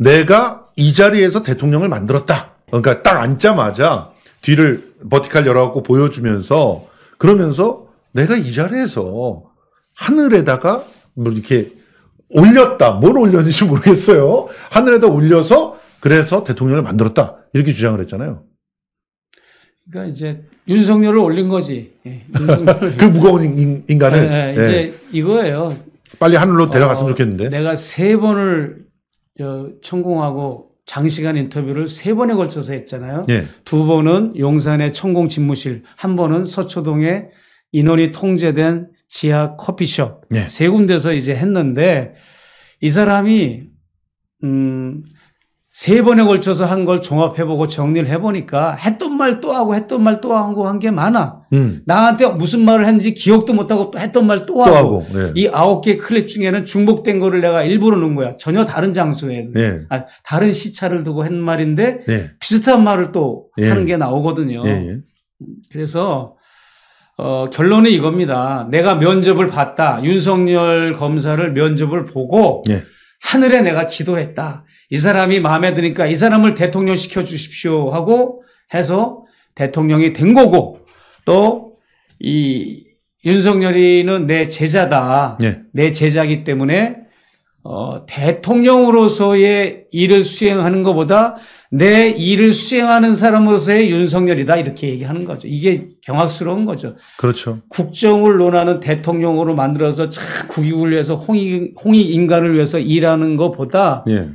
내가 이 자리에서 대통령을 만들었다. 그러니까 딱 앉자마자 뒤를 버티칼 열어갖고 보여주면서 그러면서 내가 이 자리에서 하늘에다가 뭐 이렇게 올렸다. 뭘 올렸는지 모르겠어요. 하늘에다 올려서 그래서 대통령을 만들었다. 이렇게 주장을 했잖아요. 그러니까 이제 윤석열을 올린 거지. 예, 윤석열을. 그 무거운 인, 간을 예, 예, 이제 예. 이거예요. 빨리 하늘로 어, 데려갔으면 어, 좋겠는데. 내가 세 번을 저 어, 천공하고 장시간 인터뷰를 세 번에 걸쳐서 했잖아요. 예. 두 번은 용산의 천공 집무실, 한 번은 서초동의 인원이 통제된 지하 커피숍 예. 세 군데서 이제 했는데 이 사람이 음세 번에 걸쳐서 한 걸 종합해보고 정리를 해보니까 했던 말 또 하고 했던 말 또 하고 한 게 많아. 음. 나한테 무슨 말을 했는지 기억도 못하고 또 했던 말또 또 하고. 하고. 예. 이 아홉 개 클립 중에는 중복된 거를 내가 일부러 넣은 거야. 전혀 다른 장소에. 예. 아, 다른 시차를 두고 한 말인데 예. 비슷한 말을 또 예. 하는 게 나오거든요. 예, 예. 그래서 어, 결론은 이겁니다. 내가 면접을 봤다. 윤석열 검사를 면접을 보고 하늘에 내가 기도했다. 이 사람이 마음에 드니까 이 사람을 대통령 시켜주십시오 하고 해서 대통령이 된 거고 또 이 윤석열이는 내 제자다. 네. 내 제자기 때문에 어, 대통령으로서의 일을 수행하는 것보다 내 일을 수행하는 사람으로서의 윤석열이다 이렇게 얘기하는 거죠. 이게 경악스러운 거죠. 그렇죠. 국정을 논하는 대통령으로 만들어서 참 국익을 위해서 홍익 홍익 인간을 위해서 일하는 것보다 예.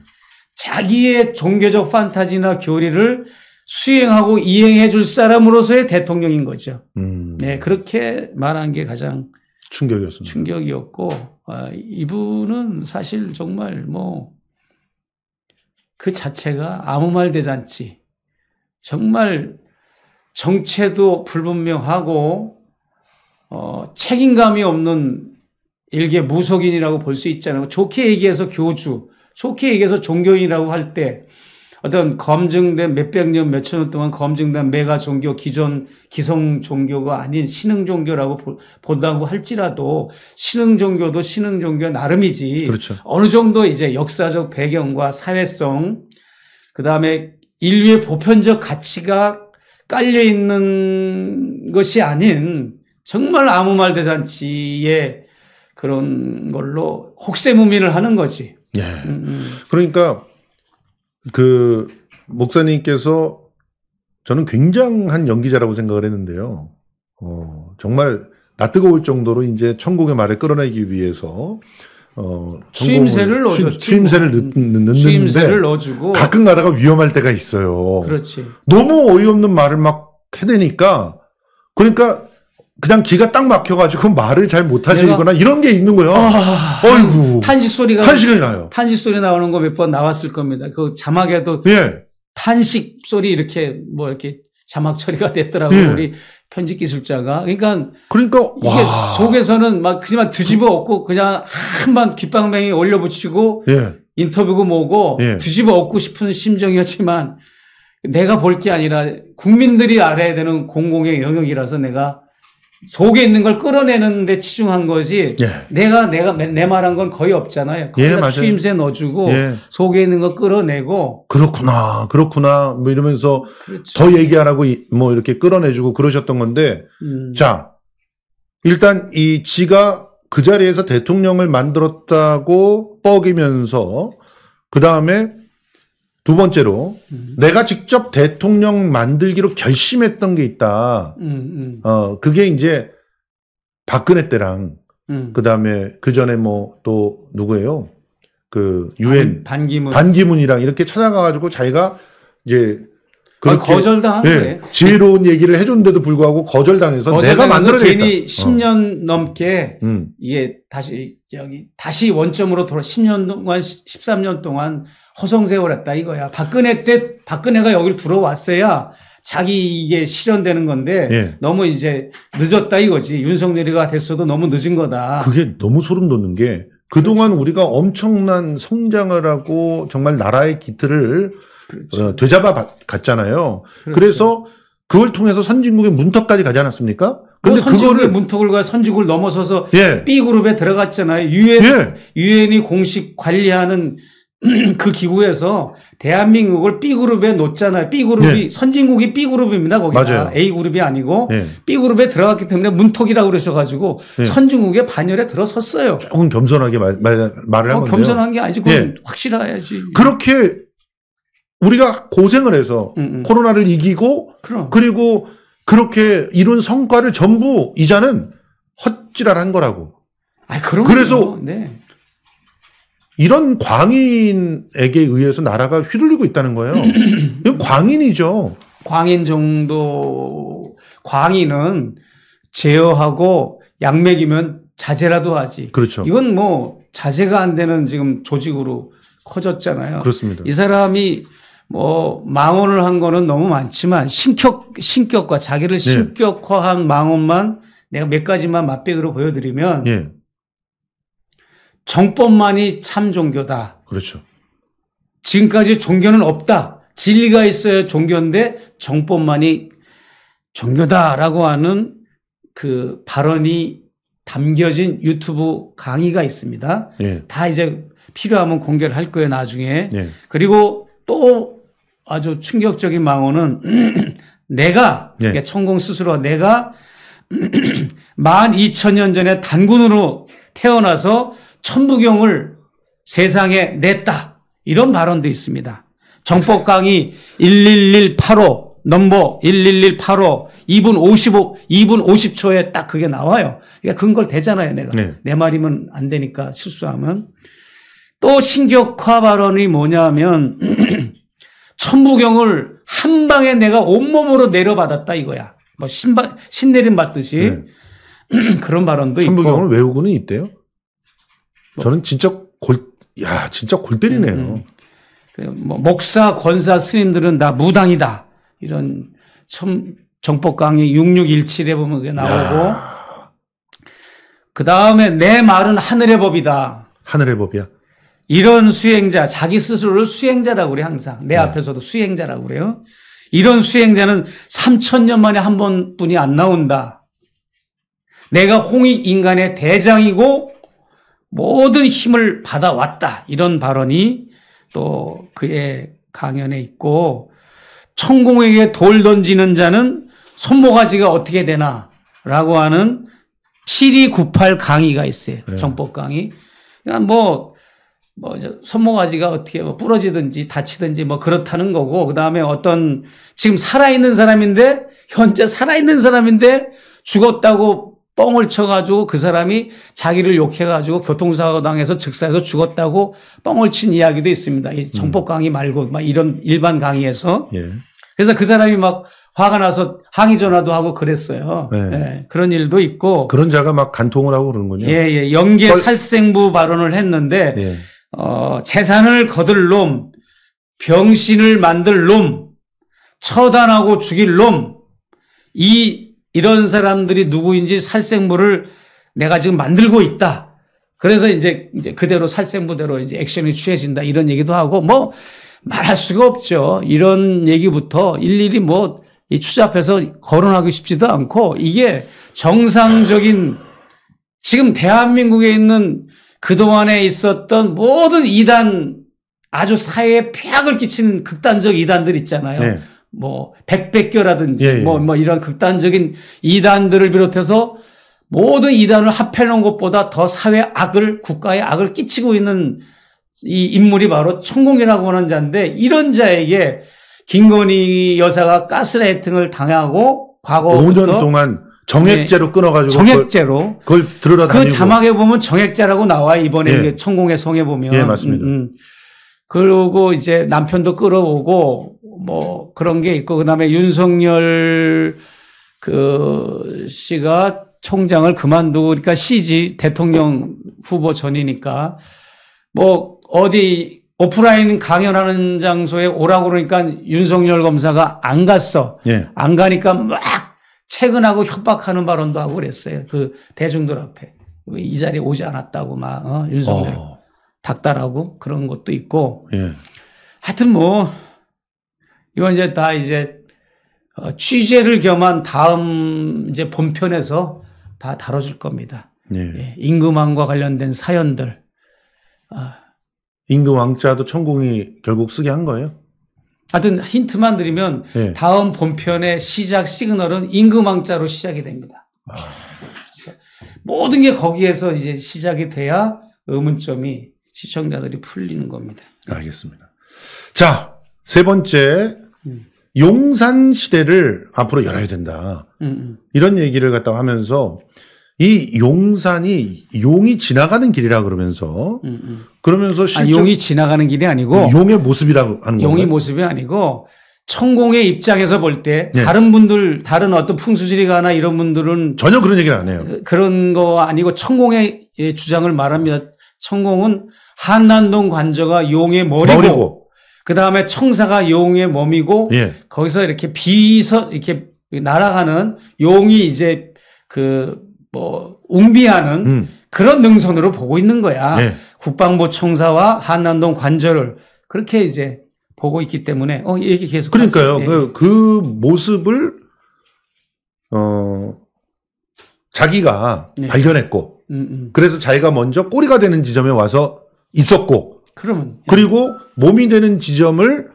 자기의 종교적 판타지나 교리를 수행하고 이행해 줄 사람으로서의 대통령인 거죠. 음. 네, 그렇게 말한 게 가장 충격이었습니다. 충격이었고, 아, 이분은 사실 정말 뭐, 그 자체가 아무 말 대잔치. 정말 정체도 불분명하고, 어, 책임감이 없는 일개 무속인이라고 볼 수 있잖아요. 좋게 얘기해서 교주, 속히 얘기해서 종교인이라고 할 때 어떤 검증된 몇백 년, 몇 천 년 동안 검증된 메가 종교, 기존 기성 종교가 아닌 신흥 종교라고 본다고 할지라도 신흥 종교도 신흥 종교 나름이지. 그렇죠. 어느 정도 이제 역사적 배경과 사회성, 그 다음에 인류의 보편적 가치가 깔려 있는 것이 아닌 정말 아무 말 대잔치의 그런 걸로 혹세무민을 하는 거지. 예. 음, 음. 그러니까 그 목사님께서 저는 굉장한 연기자라고 생각을 했는데요. 어, 정말 나 뜨거울 정도로 이제 천국의 말을 끌어내기 위해서 어, 취임새를 넣어 취임새를 넣, 뭐. 는데 취임새를 넣어주고 가끔 가다가 위험할 때가 있어요. 그렇지. 너무 어이없는 말을 막 해대니까 그러니까 그냥 기가 딱 막혀가지고 말을 잘 못하시거나 이런 게 있는 거예요. 아, 이구 탄식 소리가. 탄식이 나요. 탄식 소리 나오는 거 몇 번 나왔을 겁니다. 그 자막에도. 예. 탄식 소리 이렇게 뭐 이렇게 자막 처리가 됐더라고요. 예. 우리 편집 기술자가. 그러니까. 그러니까. 이게 와. 속에서는 막그지만 뒤집어 그 엎고 그냥 한 번 귓방맹이 올려 붙이고. 예. 인터뷰고 뭐고. 예. 뒤집어 엎고 싶은 심정이었지만 내가 볼 게 아니라 국민들이 알아야 되는 공공의 영역이라서 내가 속에 있는 걸 끌어내는데 치중한 거지. 예. 내가 내가 내 말한 건 거의 없잖아요. 거의 예, 추임새 넣어주고 예. 속에 있는 거 끌어내고. 그렇구나, 그렇구나 뭐 이러면서 그렇죠. 더 얘기하라고 뭐 이렇게 끌어내주고 그러셨던 건데. 음. 자, 일단 이 지가 그 자리에서 대통령을 만들었다고 뻐기면서 그 다음에 두 번째로 음. 내가 직접 대통령 만들기로 결심했던 게 있다. 음, 음. 어 그게 이제 박근혜 때랑 음. 그다음에 그 전에 뭐 또 누구예요? 그 유엔 반기문 반기문이랑 이렇게 찾아가 가지고 자기가 이제 아, 거절당한 네, 지혜로운 얘기를 해줬는데도 불구하고 거절당해서 내가 만들어내다 괜히 10년 어. 넘게 음. 이게 다시 여기 다시 원점으로 돌아 10년 동안 13년 동안 허송세월했다 이거야. 박근혜 때 박근혜가 여기를 들어왔어야 자기 이게 실현되는 건데 예. 너무 이제 늦었다 이거지. 윤석열이가 됐어도 너무 늦은 거다. 그게 너무 소름 돋는 게 그동안 그렇죠. 우리가 엄청난 성장을 하고 정말 나라의 기틀을 그렇죠. 어, 되잡아 갔잖아요. 그렇죠. 그래서 그걸 통해서 선진국의 문턱까지 가지 않았습니까? 뭐 근데 그거를 문턱을 가 선진국을 넘어서서 예. B 그룹에 들어갔잖아요. 유엔 UN, 예. 유엔이 공식 관리하는 그 기구에서 대한민국을 B그룹에 놓잖아요. B그룹이 네. 예. 선진국이 B그룹입니다. 거기가 맞아요. A그룹이 아니고 네. 예. B그룹에 들어갔기 때문에 문턱이라고 그러셔가지고 네. 예. 선진국의 반열에 들어섰어요. 조금 겸손하게 말, 말, 말을 어, 한 건데요. 겸손한 게 아니지. 그건 확실해야지. 그렇게 우리가 고생을 해서 음, 음. 코로나를 이기고 그럼. 그리고 그렇게 이룬 성과를 전부 이자는 헛질랄한 거라고. 아, 그런 그래서 네. 이런 광인에게 의해서 나라가 휘둘리고 있다는 거예요. 이건 광인이죠. 광인 정도 광인은 제어하고 양맥이면 자제라도 하지. 그렇죠. 이건 뭐 자제가 안 되는 지금 조직으로 커졌잖아요. 그렇습니다. 이 사람이 뭐 망언을 한 거는 너무 많지만 신격 신격과 자기를 네. 신격화한 네. 망언만 내가 몇 가지만 맛배기로 보여드리면 네. 정법만이 참 종교다. 그렇죠. 지금까지 종교는 없다. 진리가 있어야 종교인데 정법만이 종교다라고 하는 그 발언이 담겨진 유튜브 강의가 있습니다. 예. 다 이제 필요하면 공개를 할 거예요, 나중에. 예. 그리고 또 아주 충격적인 망언은 내가, 예. 천공 스스로 내가 만 이천 년 전에 단군으로 태어나서 천부경을 세상에 냈다. 이런 발언도 있습니다. 정법 강의 1 1 1 8 5 넘버 11185 2분 55 2분 50초에 딱 그게 나와요. 그러니까 근거를 잖아요 내가. 네. 내 말이면 안 되니까 실수하면 또 신격화 발언이 뭐냐면 천부경을 한 방에 내가 온몸으로 내려받았다 이거야. 뭐신 신내림 받듯이 네. 그런 발언도 천부경을 있고. 천부경을 외우고는 있대요? 뭐. 저는 진짜 골, 야, 진짜 골 때리네요. 음, 음. 그 뭐 목사, 권사, 스님들은 다 무당이다. 이런 첨, 정법 강의 6617에 보면 그게 나오고. 그 다음에 내 말은 하늘의 법이다. 하늘의 법이야. 이런 수행자, 자기 스스로를 수행자라고 그래, 항상. 내 네. 앞에서도 수행자라고 그래요. 이런 수행자는 3천년 만에 한 번뿐이 안 나온다. 내가 홍익 인간의 대장이고 모든 힘을 받아왔다. 이런 발언이 또 그의 강연에 있고 천공에게 돌 던지는 자는 손모가지가 어떻게 되나 라고 하는 7298 강의가 있어요. 네. 정법 강의. 그러니까 뭐, 뭐, 손모가지가 어떻게 뭐 부러지든지 다치든지 뭐 그렇다는 거고, 그 다음에 어떤 지금 살아있는 사람인데, 현재 살아있는 사람인데 죽었다고 뻥을 쳐가지고 그 사람이 자기를 욕해가지고 교통사고 당해서 즉사해서 죽었다고 뻥을 친 이야기도 있습니다. 이 정법 강의 말고 막 이런 일반 강의에서. 예. 그래서 그 사람이 막 화가 나서 항의 전화도 하고 그랬어요. 네. 네. 그런 일도 있고. 그런 자가 막 간통을 하고 그러는군요. 예, 예. 영계 살생부 발언을 했는데, 예. 어, 재산을 거들 놈, 병신을 만들 놈, 처단하고 죽일 놈, 이 이런 사람들이 누구인지 살생부를 내가 지금 만들고 있다. 그래서 이제, 이제 그대로 살생부대로 이제 액션이 취해진다. 이런 얘기도 하고 뭐 말할 수가 없죠. 이런 얘기부터 일일이 뭐이 추잡해서 거론하기 쉽지도 않고 이게 정상적인 지금 대한민국에 있는 그동안에 있었던 모든 이단 아주 사회에 폐악을 끼친 극단적 이단들 있잖아요. 네. 뭐 백백교라든지 예, 예. 뭐, 뭐 이런 극단적인 이단들을 비롯해서 모든 이단을 합해 놓은 것보다 더 사회 악을 국가의 악을 끼치고 있는 이 인물이 바로 천공이라고 하는 자인데 이런 자에게 김건희 여사가 가스레이팅을 당하고 과거 5년 동안 정액제로 네. 끊어가지고 정액제로 그걸, 그걸 들으러 다니고 그 자막에 보면 정액제라고 나와 이번에 예. 천공의 송에 보면 예 맞습니다. 음, 음. 그리고 이제 남편도 끌어오고 뭐 그런 게 있고 그다음에 윤석열 그 씨가 총장을 그만두고 그러니까 CG 대통령 후보 전이니까 뭐 어디 오프라인 강연하는 장소에 오라고 그러니까 윤석열 검사가 안 갔어. 예. 안 가니까 막 최근하고 협박하는 발언도 하고 그랬어요. 그 대중들 앞에 이 자리에 오지 않았다고 막 어? 윤석열 어. 닥달하고 그런 것도 있고. 예. 하여튼 뭐 이건 이제 다 이제 어, 취재를 겸한 다음 이제 본편에서 다 다뤄질 겁니다. 네. 예, 임금왕과 관련된 사연들. 아. 임금왕자도 천공이 결국 쓰게 한 거예요? 하여튼 힌트만 드리면 네. 다음 본편의 시작 시그널은 임금왕자로 시작이 됩니다. 아. 모든 게 거기에서 이제 시작이 돼야 의문점이 시청자들이 풀리는 겁니다. 알겠습니다. 자, 세 번째 용산 시대를 앞으로 열어야 된다. 음, 음. 이런 얘기를 갖다 하면서 이 용산이 용이 지나가는 길이라 그러면서 음, 음. 그러면서 아, 용이 지나가는 길이 아니고 용의 모습이라고 하는 용의 건가요? 모습이 아니고 천공의 입장에서 볼때 네. 다른 분들 다른 어떤 풍수지리가나 이런 분들은 전혀 그런 얘기는 안 해요. 그, 그런 거 아니고 천공의 주장을 말합니다. 천공은 한남동 관저가 용의 머리고, 머리고. 그 다음에 청사가 용의 몸이고 예. 거기서 이렇게 비서 이렇게 날아가는 용이 이제 그뭐 웅비하는 음. 그런 능선으로 보고 있는 거야. 예. 국방부 청사와 한남동 관절을 그렇게 이제 보고 있기 때문에 어 얘기 계속 그러니까요. 예. 그, 그 모습을 어 자기가 네. 발견했고 음, 음. 그래서 자기가 먼저 꼬리가 되는 지점에 와서 있었고 그러면 예. 그리고 몸이 되는 지점을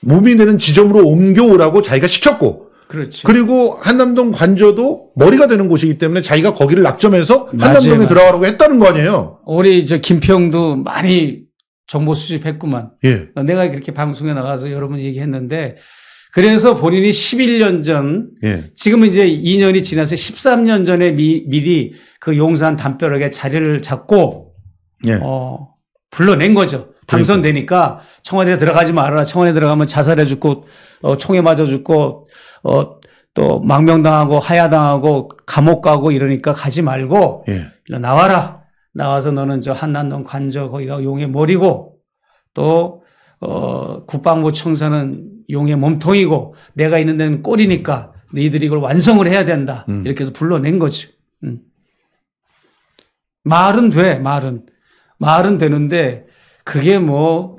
몸이 되는 지점으로 옮겨오라고 자기가 시켰고 그렇지. 그리고 한남동 관저도 머리가 되는 곳이기 때문에 자기가 거기를 낙점해서 한남동에 맞아요. 들어가라고 했다는 거 아니에요. 우리 저 김평도 많이 정보 수집했구만. 예. 내가 그렇게 방송에 나가서 여러분 얘기했는데 그래서 본인이 11년 전, 예. 지금 이제 2년이 지나서 13년 전에 미, 미리 그 용산 담벼락에 자리를 잡고, 예. 어, 불러낸 거죠. 당선되니까 청와대 에 들어가지 말아라. 청와대 들어가면 자살해 죽고 어, 총에 맞아 죽고 어, 또 망명당하고 하야당하고 감옥 가고 이러니까 가지 말고 예. 나와라. 나와서 너는 저 한남동 관저 거기가 용의 머리고 또 어, 국방부 청사는 용의 몸통이고 내가 있는 데는 꼴이니까 너희들이 이걸 완성을 해야 된다. 음. 이렇게 해서 불러낸 거지. 음. 말은 돼, 말은. 말은 되는데 그게 뭐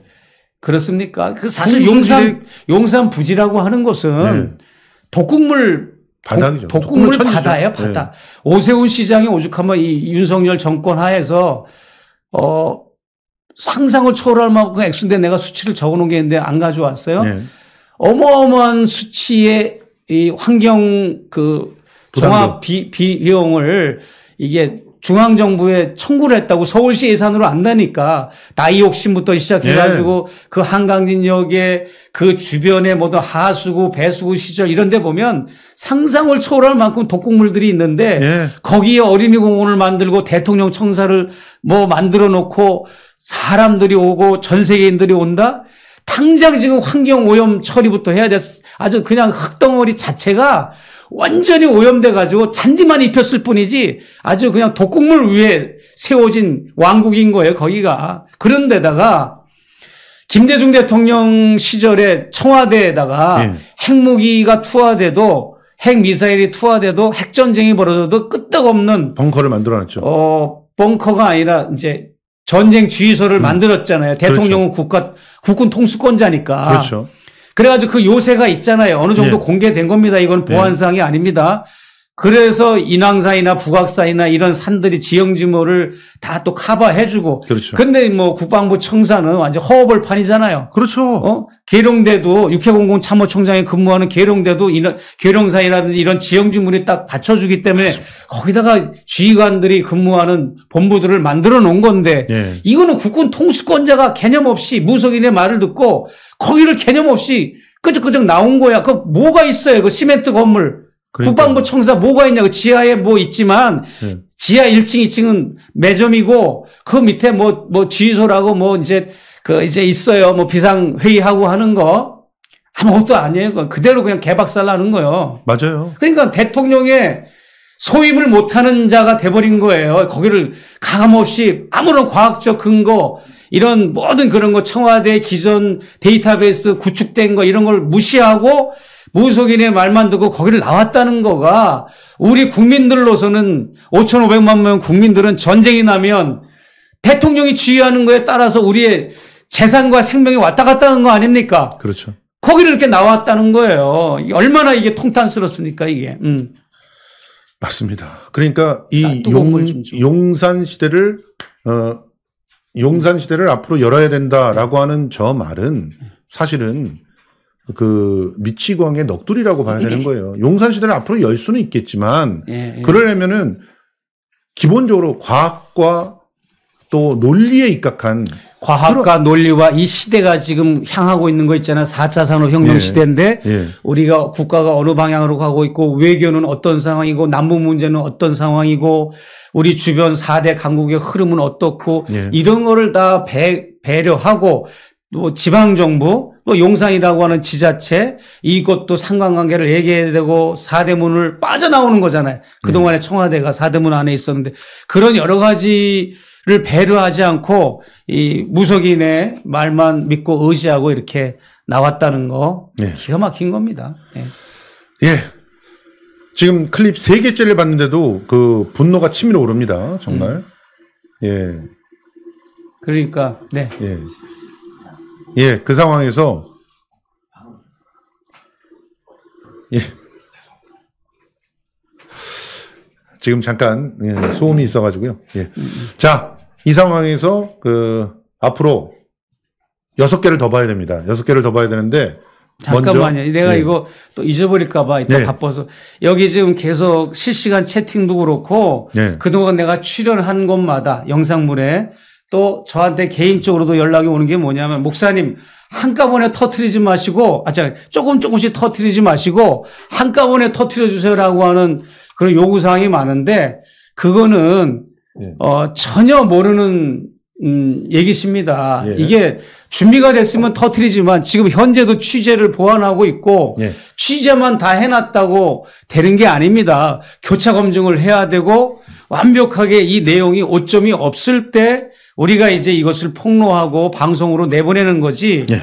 그렇습니까? 그 사실 용산 용산 부지라고 하는 것은 네. 독극물 바닥이죠. 독극물 바다예요, 네. 바다. 네. 오세훈 시장이 오죽하면 이 윤석열 정권 하에서 어 상상을 초월할 만큼 액수인데 내가 수치를 적어놓은 게 있는데 안 가져왔어요. 네. 어마어마한 수치의 이 환경 그 종합 비, 비용을 이게 중앙정부에 청구를 했다고 서울시 예산으로 안 나니까 나이 욕심부터 시작해가지고 예. 그한강진역에그 주변에 모두 하수구, 배수구 시절 이런 데 보면 상상을 초월할 만큼 독극물들이 있는데 예. 거기에 어린이 공원을 만들고 대통령 청사를 뭐 만들어 놓고 사람들이 오고 전 세계인들이 온다? 당장 지금 환경오염 처리부터 해야 돼. 아주 그냥 흙덩어리 자체가 완전히 오염돼 가지고 잔디만 입혔을 뿐이지 아주 그냥 독국물 위에 세워진 왕국인 거예요, 거기가. 그런데다가 김대중 대통령 시절에 청와대에다가 예. 핵무기가 투하돼도 핵미사일이 투하돼도 핵전쟁이 벌어져도 끄떡없는 벙커를 만들어놨죠. 어, 벙커가 아니라 이제 전쟁 주의소를 음. 만들었잖아요. 대통령은 그렇죠. 국가 국군 통수권자니까. 그렇죠. 그래가지고 그 요새가 있잖아요. 어느 정도 예. 공개된 겁니다. 이건 네. 보안사항이 아닙니다. 그래서 인왕산이나 북악산이나 이런 산들이 지형지물을다 또 커버해주고. 그렇죠. 근데 뭐 국방부 청사는 완전 허허벌판이잖아요. 그렇죠. 어? 계룡대도 육해공군 참모총장이 근무하는 계룡대도 이런 계룡산이라든지 이런 지형지물이 딱 받쳐주기 때문에 맞습니다. 거기다가 지휘관들이 근무하는 본부들을 만들어 놓은 건데 예. 이거는 국군 통수권자가 개념 없이 무속인의 말을 듣고 거기를 개념 없이 끄적끄적 나온 거야. 그 뭐가 있어요? 그 시멘트 건물. 그러니까. 국방부 청사 뭐가 있냐고 지하에 뭐 있지만 네. 지하 1층, 2층은 매점이고 그 밑에 뭐뭐 뭐 주유소라고 뭐 이제 그 이제 있어요. 뭐 비상 회의하고 하는 거 아무것도 아니에요. 그대로 그냥 개박살나는 거예 맞아요. 그러니까 대통령의 소임을 못하는 자가 돼버린 거예요. 거기를 가감없이 아무런 과학적 근거 이런 모든 그런 거 청와대 기존 데이터베이스 구축된 거 이런 걸 무시하고 무속인의 말만 듣고 거기를 나왔다는 거가 우리 국민들로서는 5,500만 명 국민들은 전쟁이 나면 대통령이 지휘하는 거에 따라서 우리의 재산과 생명이 왔다 갔다 하는 거 아닙니까? 그렇죠. 거기를 이렇게 나왔다는 거예요. 얼마나 이게 통탄스럽습니까, 이게. 음. 맞습니다. 그러니까 이 용, 산 시대를 어 용산 시대를 앞으로 열어야 된다라고 하는 저 말은 사실은 그 미치광의 넋두리라고 봐야 되는 예. 거예요. 용산시대는 앞으로 열 수는 있겠지만 예, 예. 그러려면은 기본적으로 과학과 또 논리에 입각한 과학과 논리와 이 시대가 지금 향하고 있는 거 있잖아요. 4차 산업혁명 예. 시대인데 예. 우리가 국가가 어느 방향으로 가고 있고 외교는 어떤 상황이고 남북 문제는 어떤 상황이고 우리 주변 4대 강국의 흐름은 어떻고 예. 이런 거를 다 배, 배려하고 또 뭐 지방정부 또 뭐 용산이라고 하는 지자체 이것도 상관관계를 얘기해야 되고 사대문을 빠져나오는 거잖아요. 그동안에 네. 청와대가 사대문 안에 있었는데 그런 여러 가지를 배려하지 않고 이 무속인의 말만 믿고 의지하고 이렇게 나왔다는 거 예. 기가 막힌 겁니다. 예. 예. 지금 클립 3개째를 봤는데도 그 분노가 치밀어 오릅니다. 정말. 음. 예. 그러니까 네. 예. 예, 그 상황에서 예. 지금 잠깐 예, 소음이 있어가지고요. 예. 자, 이 상황에서 그 앞으로 여섯 개를 더 봐야 됩니다. 여섯 개를 더 봐야 되는데 잠깐만요. 먼저, 내가 예. 이거 또 잊어버릴까봐 이따 예. 바빠서 여기 지금 계속 실시간 채팅도 그렇고 예. 그동안 내가 출연한 곳마다 영상물에 또 저한테 개인적으로도 연락이 오는 게 뭐냐면 목사님 한꺼번에 터트리지 마시고 아자 조금 조금씩 터트리지 마시고 한꺼번에 터트려 주세요라고 하는 그런 요구 사항이 많은데 그거는 예. 어, 전혀 모르는 음, 얘기십니다. 예. 이게 준비가 됐으면 터트리지만 지금 현재도 취재를 보완하고 있고 예. 취재만 다 해놨다고 되는 게 아닙니다. 교차 검증을 해야 되고 완벽하게 이 내용이 오점이 없을 때 우리가 이제 이것을 폭로하고 방송으로 내보내는 거지. 예.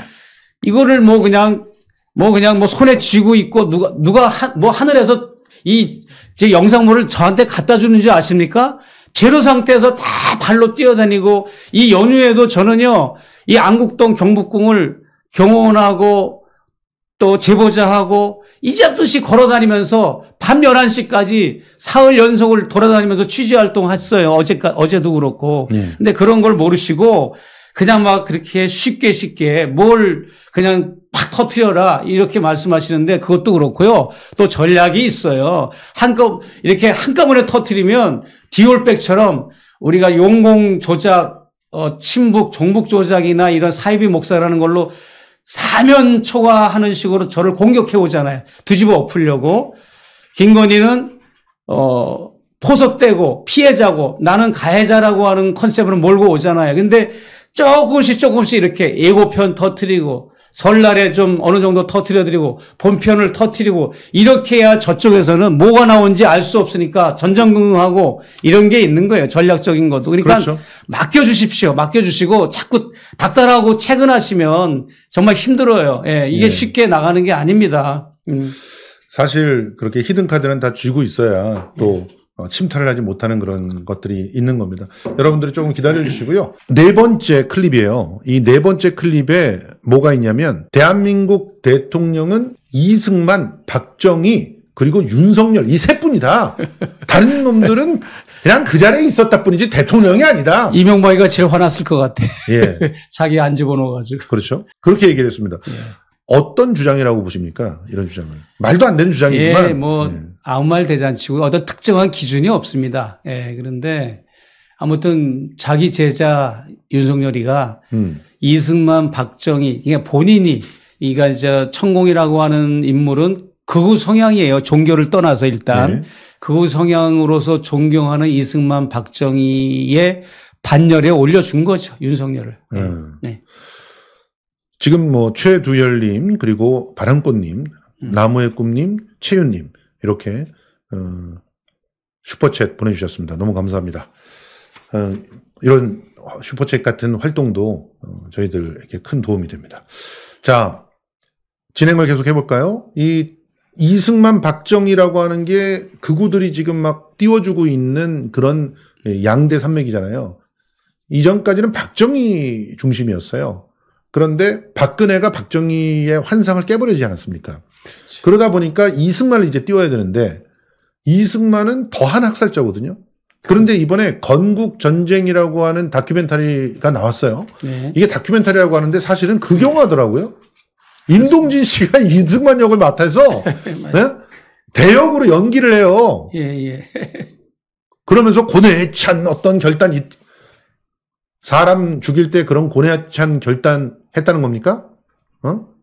이거를 뭐 그냥 뭐 그냥 뭐 손에 쥐고 있고 누가 누가 하, 뭐 하늘에서 이 제 영상물을 저한테 갖다 주는지 아십니까? 제로 상태에서 다 발로 뛰어다니고 이 연휴에도 저는요 이 안국동 경북궁을 경호원하고 또 제보자하고 이잡듯이 걸어다니면서 밤 11시까지 사흘 연속을 돌아다니면서 취재 활동했어요. 어제까 어제도 그렇고. 네. 근데 그런 걸 모르시고 그냥 막 그렇게 쉽게 쉽게 뭘 그냥 팍 터트려라 이렇게 말씀하시는데 그것도 그렇고요. 또 전략이 있어요. 한꺼 이렇게 한꺼번에 터트리면 디올백처럼 우리가 용공 조작 어, 친북, 종북 조작이나 이런 사이비 목사라는 걸로 사면초과하는 식으로 저를 공격해 오잖아요. 뒤집어 엎으려고. 김건희는 어 포섭되고 피해자고 나는 가해자라고 하는 컨셉으로 몰고 오잖아요. 근데 조금씩 조금씩 이렇게 예고편 터트리고 설날에 좀 어느 정도 터트려드리고 본편을 터트리고 이렇게 해야 저쪽에서는 뭐가 나온지 알 수 없으니까 전전긍긍하고 이런 게 있는 거예요. 전략적인 것도. 그러니까 그렇죠. 맡겨주십시오. 맡겨주시고 자꾸 닥달하고 채근하시면 정말 힘들어요. 예, 이게 예. 쉽게 나가는 게 아닙니다. 음. 사실 그렇게 히든 카드는 다 쥐고 있어야 또 예. 어, 침탈을 하지 못하는 그런 것들이 있는 겁니다. 여러분들이 조금 기다려 주시고요. 네 번째 클립이에요. 이 네 번째 클립에 뭐가 있냐면 대한민국 대통령은 이승만, 박정희 그리고 윤석열 이 세 분이다. 다른 놈들은 그냥 그 자리에 있었다 뿐이지 대통령이 아니다. 이명박이가 제일 화났을 것 같아. 예. 자기 안 집어넣어가지고. 그렇죠. 그렇게 얘기를 했습니다. 예. 어떤 주장이라고 보십니까? 이런 주장은 말도 안 되는 주장이지만. 예, 뭐 예. 아무 말 대잔치고 어떤 특정한 기준이 없습니다. 예, 그런데 아무튼 자기 제자 윤석열이가 음. 이승만, 박정희, 그러니까 본인이 이가 이제 천공이라고 하는 인물은 극우 그 성향이에요. 종교를 떠나서 일단 네. 극우 그 성향으로서 존경하는 이승만, 박정희의 반열에 올려준 거죠 윤석열을. 네. 음. 네. 지금 뭐 최두열님 그리고 바람꽃님, 음. 나무의 꿈님, 최윤님 이렇게 어, 슈퍼챗 보내주셨습니다. 너무 감사합니다. 어, 이런 슈퍼챗 같은 활동도 어, 저희들에게 큰 도움이 됩니다. 자, 진행을 계속 해볼까요? 이 이승만 박정희라고 하는 게그우들이 지금 막 띄워주고 있는 그런 예, 양대 산맥이잖아요. 이전까지는 박정희 중심이었어요. 그런데 박근혜가 박정희의 환상을 깨버리지 않았습니까? 그러다 보니까 이승만을 이제 띄워야 되는데 이승만은 더한 학살자거든요. 그런데 이번에 건국 전쟁이라고 하는 다큐멘터리가 나왔어요. 네. 이게 다큐멘터리라고 하는데 사실은 극영화더라고요. 임동진 씨가 이승만 역을 맡아서 네, 네? 대역으로 연기를 해요. 예, 예. 그러면서 고뇌찬 어떤 결단, 이 사람 죽일 때 그런 고뇌찬 결단 했다는 겁니까? 어?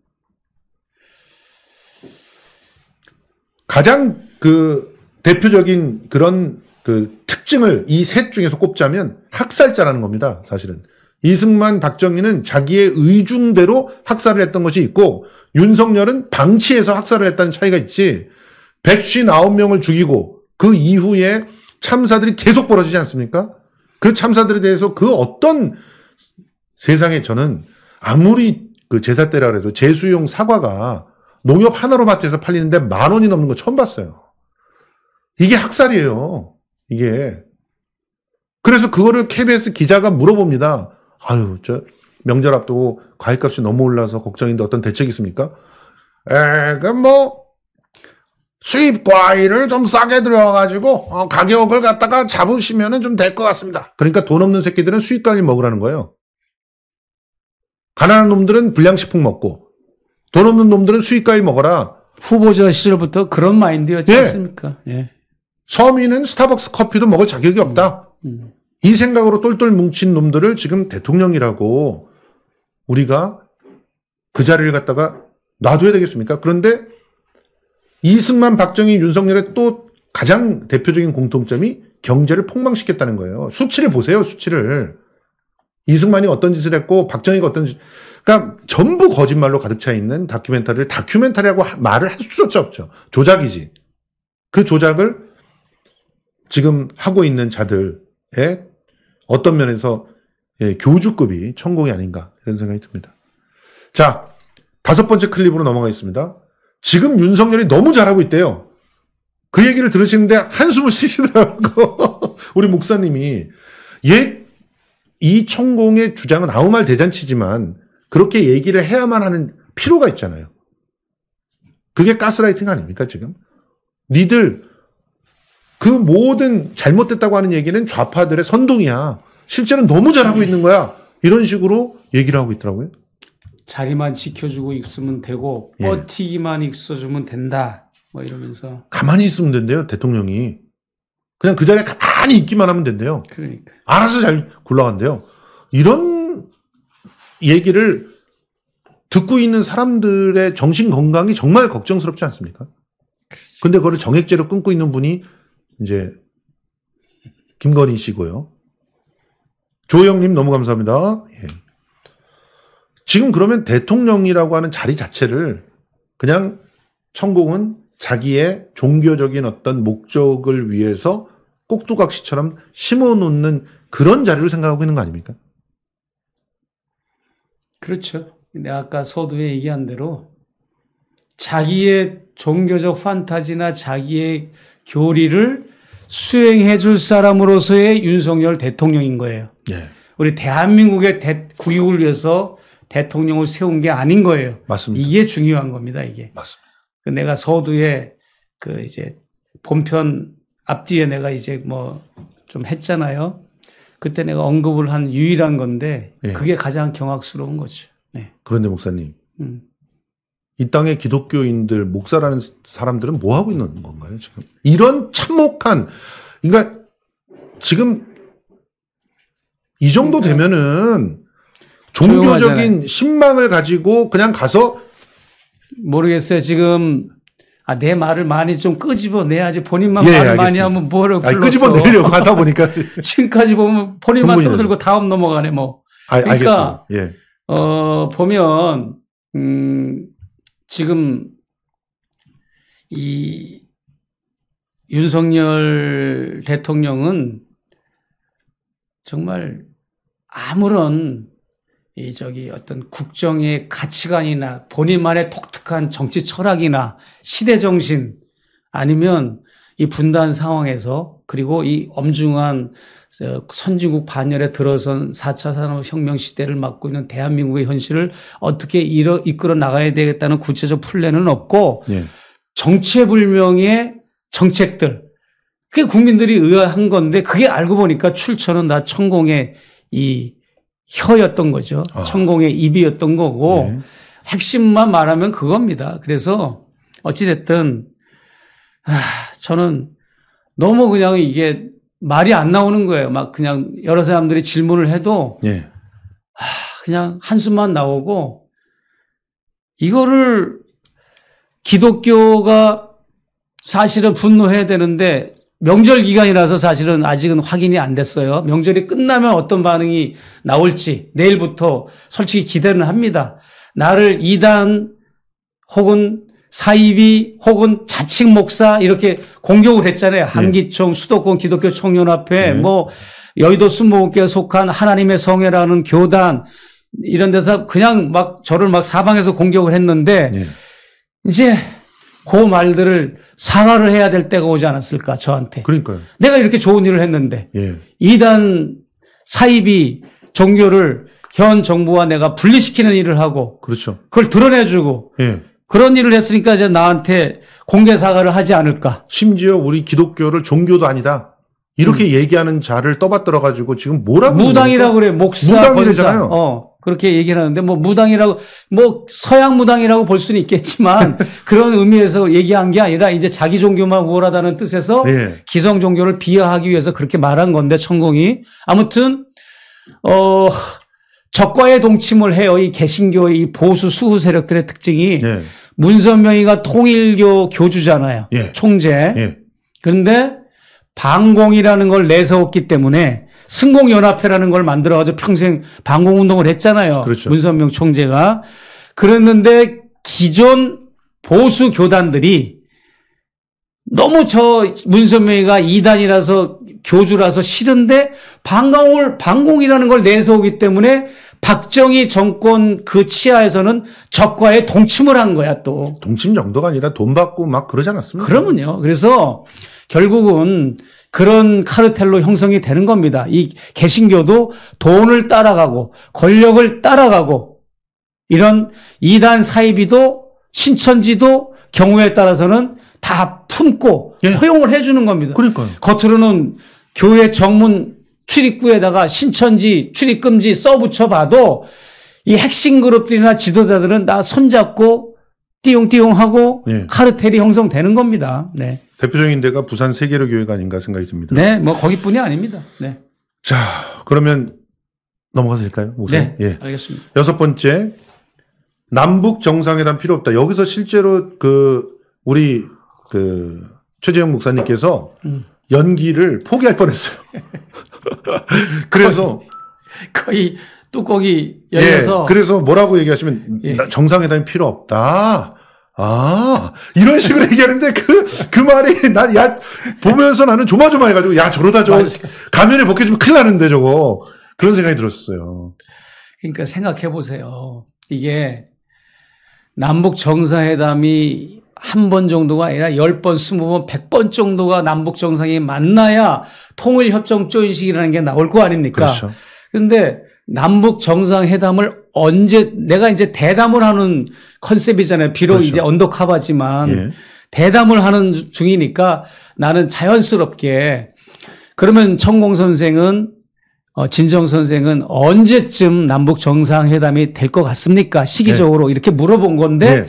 가장 그 대표적인 그런 그 특징을 이 셋 중에서 꼽자면 학살자라는 겁니다. 사실은 이승만, 박정희는 자기의 의중대로 학살을 했던 것이 있고 윤석열은 방치해서 학살을 했다는 차이가 있지. 159명을 죽이고 그 이후에 참사들이 계속 벌어지지 않습니까? 그 참사들에 대해서 그 어떤 세상에 저는 아무리 그 제사 때라 그래도 재수용 사과가 농협 하나로마트에서 팔리는데 만 원이 넘는 거 처음 봤어요. 이게 학살이에요. 이게. 그래서 그거를 KBS 기자가 물어봅니다. 아유, 저 명절 앞두고 과일값이 너무 올라서 걱정인데 어떤 대책이 있습니까? 에, 그 뭐, 수입 과일을 좀 싸게 들여가지고 어, 가격을 갖다가 잡으시면 좀될 것 같습니다. 그러니까 돈 없는 새끼들은 수입 과일 먹으라는 거예요. 가난한 놈들은 불량식품 먹고 돈 없는 놈들은 수익가위 먹어라. 후보자 시절부터 그런 마인드였지 예. 않습니까? 예. 서민은 스타벅스 커피도 먹을 자격이 없다. 음, 음. 이 생각으로 똘똘 뭉친 놈들을 지금 대통령이라고 우리가 그 자리를 갖다가 놔둬야 되겠습니까? 그런데 이승만, 박정희, 윤석열의 또 가장 대표적인 공통점이 경제를 폭망시켰다는 거예요. 수치를 보세요, 수치를. 이승만이 어떤 짓을 했고 박정희가 어떤 짓 그러니까 전부 거짓말로 가득 차 있는 다큐멘터리를 다큐멘터리라고 말을 할 수조차 없죠. 조작이지. 그 조작을 지금 하고 있는 자들의 어떤 면에서 예, 교주급이 천공이 아닌가 이런 생각이 듭니다. 자, 다섯 번째 클립으로 넘어가겠습니다. 지금 윤석열이 너무 잘하고 있대요. 그 얘기를 들으시는데 한숨을 쉬시더라고. 우리 목사님이. 예, 이 천공의 주장은 아무 말 대잔치지만 그렇게 얘기를 해야만 하는 필요가 있잖아요. 그게 가스라이팅 아닙니까 지금? 니들 그 모든 잘못됐다고 하는 얘기는 좌파들의 선동이야. 실제는 너무 잘하고 있는 거야. 이런 식으로 얘기를 하고 있더라고요. 자리만 지켜주고 있으면 되고 예. 버티기만 있어주면 된다. 뭐 이러면서 가만히 있으면 된대요 대통령이. 그냥 그 자리에 가만히 있기만 하면 된대요. 그러니까. 알아서 잘 굴러간대요. 이런 얘기를 듣고 있는 사람들의 정신 건강이 정말 걱정스럽지 않습니까? 그렇죠. 근데 그걸 정액제로 끊고 있는 분이 이제 김건희 씨고요. 조영님 너무 감사합니다. 예. 지금 그러면 대통령이라고 하는 자리 자체를 그냥 천공은 자기의 종교적인 어떤 목적을 위해서 꼭두각시처럼 심어놓는 그런 자리를 생각하고 있는 거 아닙니까? 그렇죠. 내가 아까 서두에 얘기한 대로 자기의 종교적 판타지나 자기의 교리를 수행해 줄 사람으로서의 윤석열 대통령인 거예요. 예. 우리 대한민국의 대, 국익을 위해서 대통령을 세운 게 아닌 거예요. 맞습니다. 이게 중요한 겁니다, 이게. 맞습니다. 그 내가 서두에 그 이제 본편 앞뒤에 내가 이제 뭐 좀 했잖아요. 그때 내가 언급을 한 유일한 건데 예. 그게 가장 경악스러운 거죠. 네. 그런데 목사님, 음. 이 땅의 기독교인들 목사라는 사람들은 뭐 하고 있는 건가요 지금? 이런 참혹한, 그러니까 지금 이 정도 되면은 종교적인 신망을 가지고 그냥 가서 모르겠어요. 지금 아, 내 말을 많이 좀 끄집어내야지 본인만 예, 말을 많이 하면 뭐를 불렀어. 끄집어내려고 하다 보니까. 지금까지 보면 본인만 떠들고 다음 넘어가네 뭐. 아, 그러니까 예. 어, 보면 음, 지금 이 윤석열 대통령은 정말 아무런 이 저기 어떤 국정의 가치관이나 본인만의 독특한 정치 철학이나 시대 정신 아니면 이 분단 상황에서 그리고 이 엄중한 선진국 반열에 들어선 4차 산업혁명 시대를 맞고 있는 대한민국의 현실을 어떻게 이뤄 이끌어 나가야 되겠다는 구체적 플랜은 없고 예. 정체불명의 정책들 그게 국민들이 의아한 건데 그게 알고 보니까 출처는 나 천공의 이 혀였던 거죠. 아. 천공의 입이었던 거고 네. 핵심만 말하면 그겁니다. 그래서 어찌됐든 아, 저는 너무 그냥 이게 말이 안 나오는 거예요. 막 그냥 여러 사람들이 질문을 해도 네. 아, 그냥 한숨만 나오고 이거를 기독교가 사실은 분노해야 되는데 명절 기간이라서 사실은 아직은 확인이 안 됐어요. 명절이 끝나면 어떤 반응이 나올지 내일부터 솔직히 기대는 합니다. 나를 이단 혹은 사이비 혹은 자칭 목사 이렇게 공격을 했잖아요. 예. 한기총 수도권 기독교 총년합회 네. 예. 뭐 여의도 순복음교에 속한 하나님의 성회라는 교단 이런 데서 그냥 막 저를 막 사방에서 공격을 했는데 네. 이제 그 말들을 사과를 해야 될 때가 오지 않았을까 저한테. 그러니까요. 내가 이렇게 좋은 일을 했는데 예. 이단 사이비 종교를 현 정부와 내가 분리시키는 일을 하고 그렇죠. 그걸 드러내주고 예. 그런 일을 했으니까 이제 나한테 공개 사과를 하지 않을까. 심지어 우리 기독교를 종교도 아니다. 이렇게 음. 얘기하는 자를 떠받들어 가지고 지금 뭐라고 무당이라고 그래 목사 무당이잖아요. 어 그렇게 얘기를 하는데 뭐 무당이라고 뭐 서양 무당이라고 볼 수는 있겠지만 그런 의미에서 얘기한 게 아니라 이제 자기 종교만 우월하다는 뜻에서 네. 기성 종교를 비하하기 위해서 그렇게 말한 건데 천공이 아무튼 어 적과의 동침을 해요. 이 개신교의 이 보수 수후 세력들의 특징이 네. 예. 문선명이가 통일교 교주잖아요. 네. 총재. 그런데 방공이라는 걸 내세웠기 때문에 승공연합회라는 걸 만들어가지고 평생 방공운동을 했잖아요. 그렇죠. 문선명 총재가. 그랬는데 기존 보수 교단들이 너무 저 문선명이가 이단이라서 교주라서 싫은데 방공을 방공이라는 걸 내세우기 때문에 박정희 정권 그 치하에서는 적과의 동침을 한 거야 또. 동침 정도가 아니라 돈 받고 막 그러지 않았습니까? 그러면요. 그래서 결국은 그런 카르텔로 형성이 되는 겁니다. 이 개신교도 돈을 따라가고 권력을 따라가고 이런 이단 사이비도 신천지도 경우에 따라서는 다 품고 예. 허용을 해주는 겁니다. 그러니까요. 겉으로는 교회 정문 출입구에다가 신천지, 출입금지 써붙여봐도 이 핵심 그룹들이나 지도자들은 다 손잡고 띠용띠용하고 네. 카르텔이 형성되는 겁니다. 네. 대표적인 데가 부산 세계로 교회가 아닌가 생각이 듭니다. 네, 뭐 거기뿐이 아닙니다. 네. 자, 그러면 넘어가도 될까요? 우선? 네, 예. 알겠습니다. 여섯 번째 남북 정상회담 필요 없다. 여기서 실제로 그 우리 그 최재형 목사님께서 음. 연기를 포기할 뻔했어요. 그래서 거의, 뚜껑이 열려서 예, 그래서 뭐라고 얘기하시면 예. 정상회담이 필요 없다. 아, 이런 식으로 얘기하는데 그, 그 말이, 난, 야, 보면서 나는 조마조마해가지고, 야, 저러다 저 가면에 벗겨지면 큰일 나는데 저거. 그런 생각이 들었어요. 그러니까 생각해보세요. 이게 남북 정상회담이 한번 정도가 아니라 열 번 스무 번 백 번 정도가 남북 정상이 만나야 통일 협정 조인식이라는 게 나올 거 아닙니까? 그렇죠. 그런데 남북 정상회담을 언제 내가 이제 대담을 하는 컨셉이잖아요. 비록 그렇죠. 이제 언덕하바지만 예. 대담을 하는 중이니까 나는 자연스럽게 그러면 천공 선생은 어, 진정 선생은 언제쯤 남북 정상회담이 될 것 같습니까? 시기적으로 네. 이렇게 물어본 건데 네.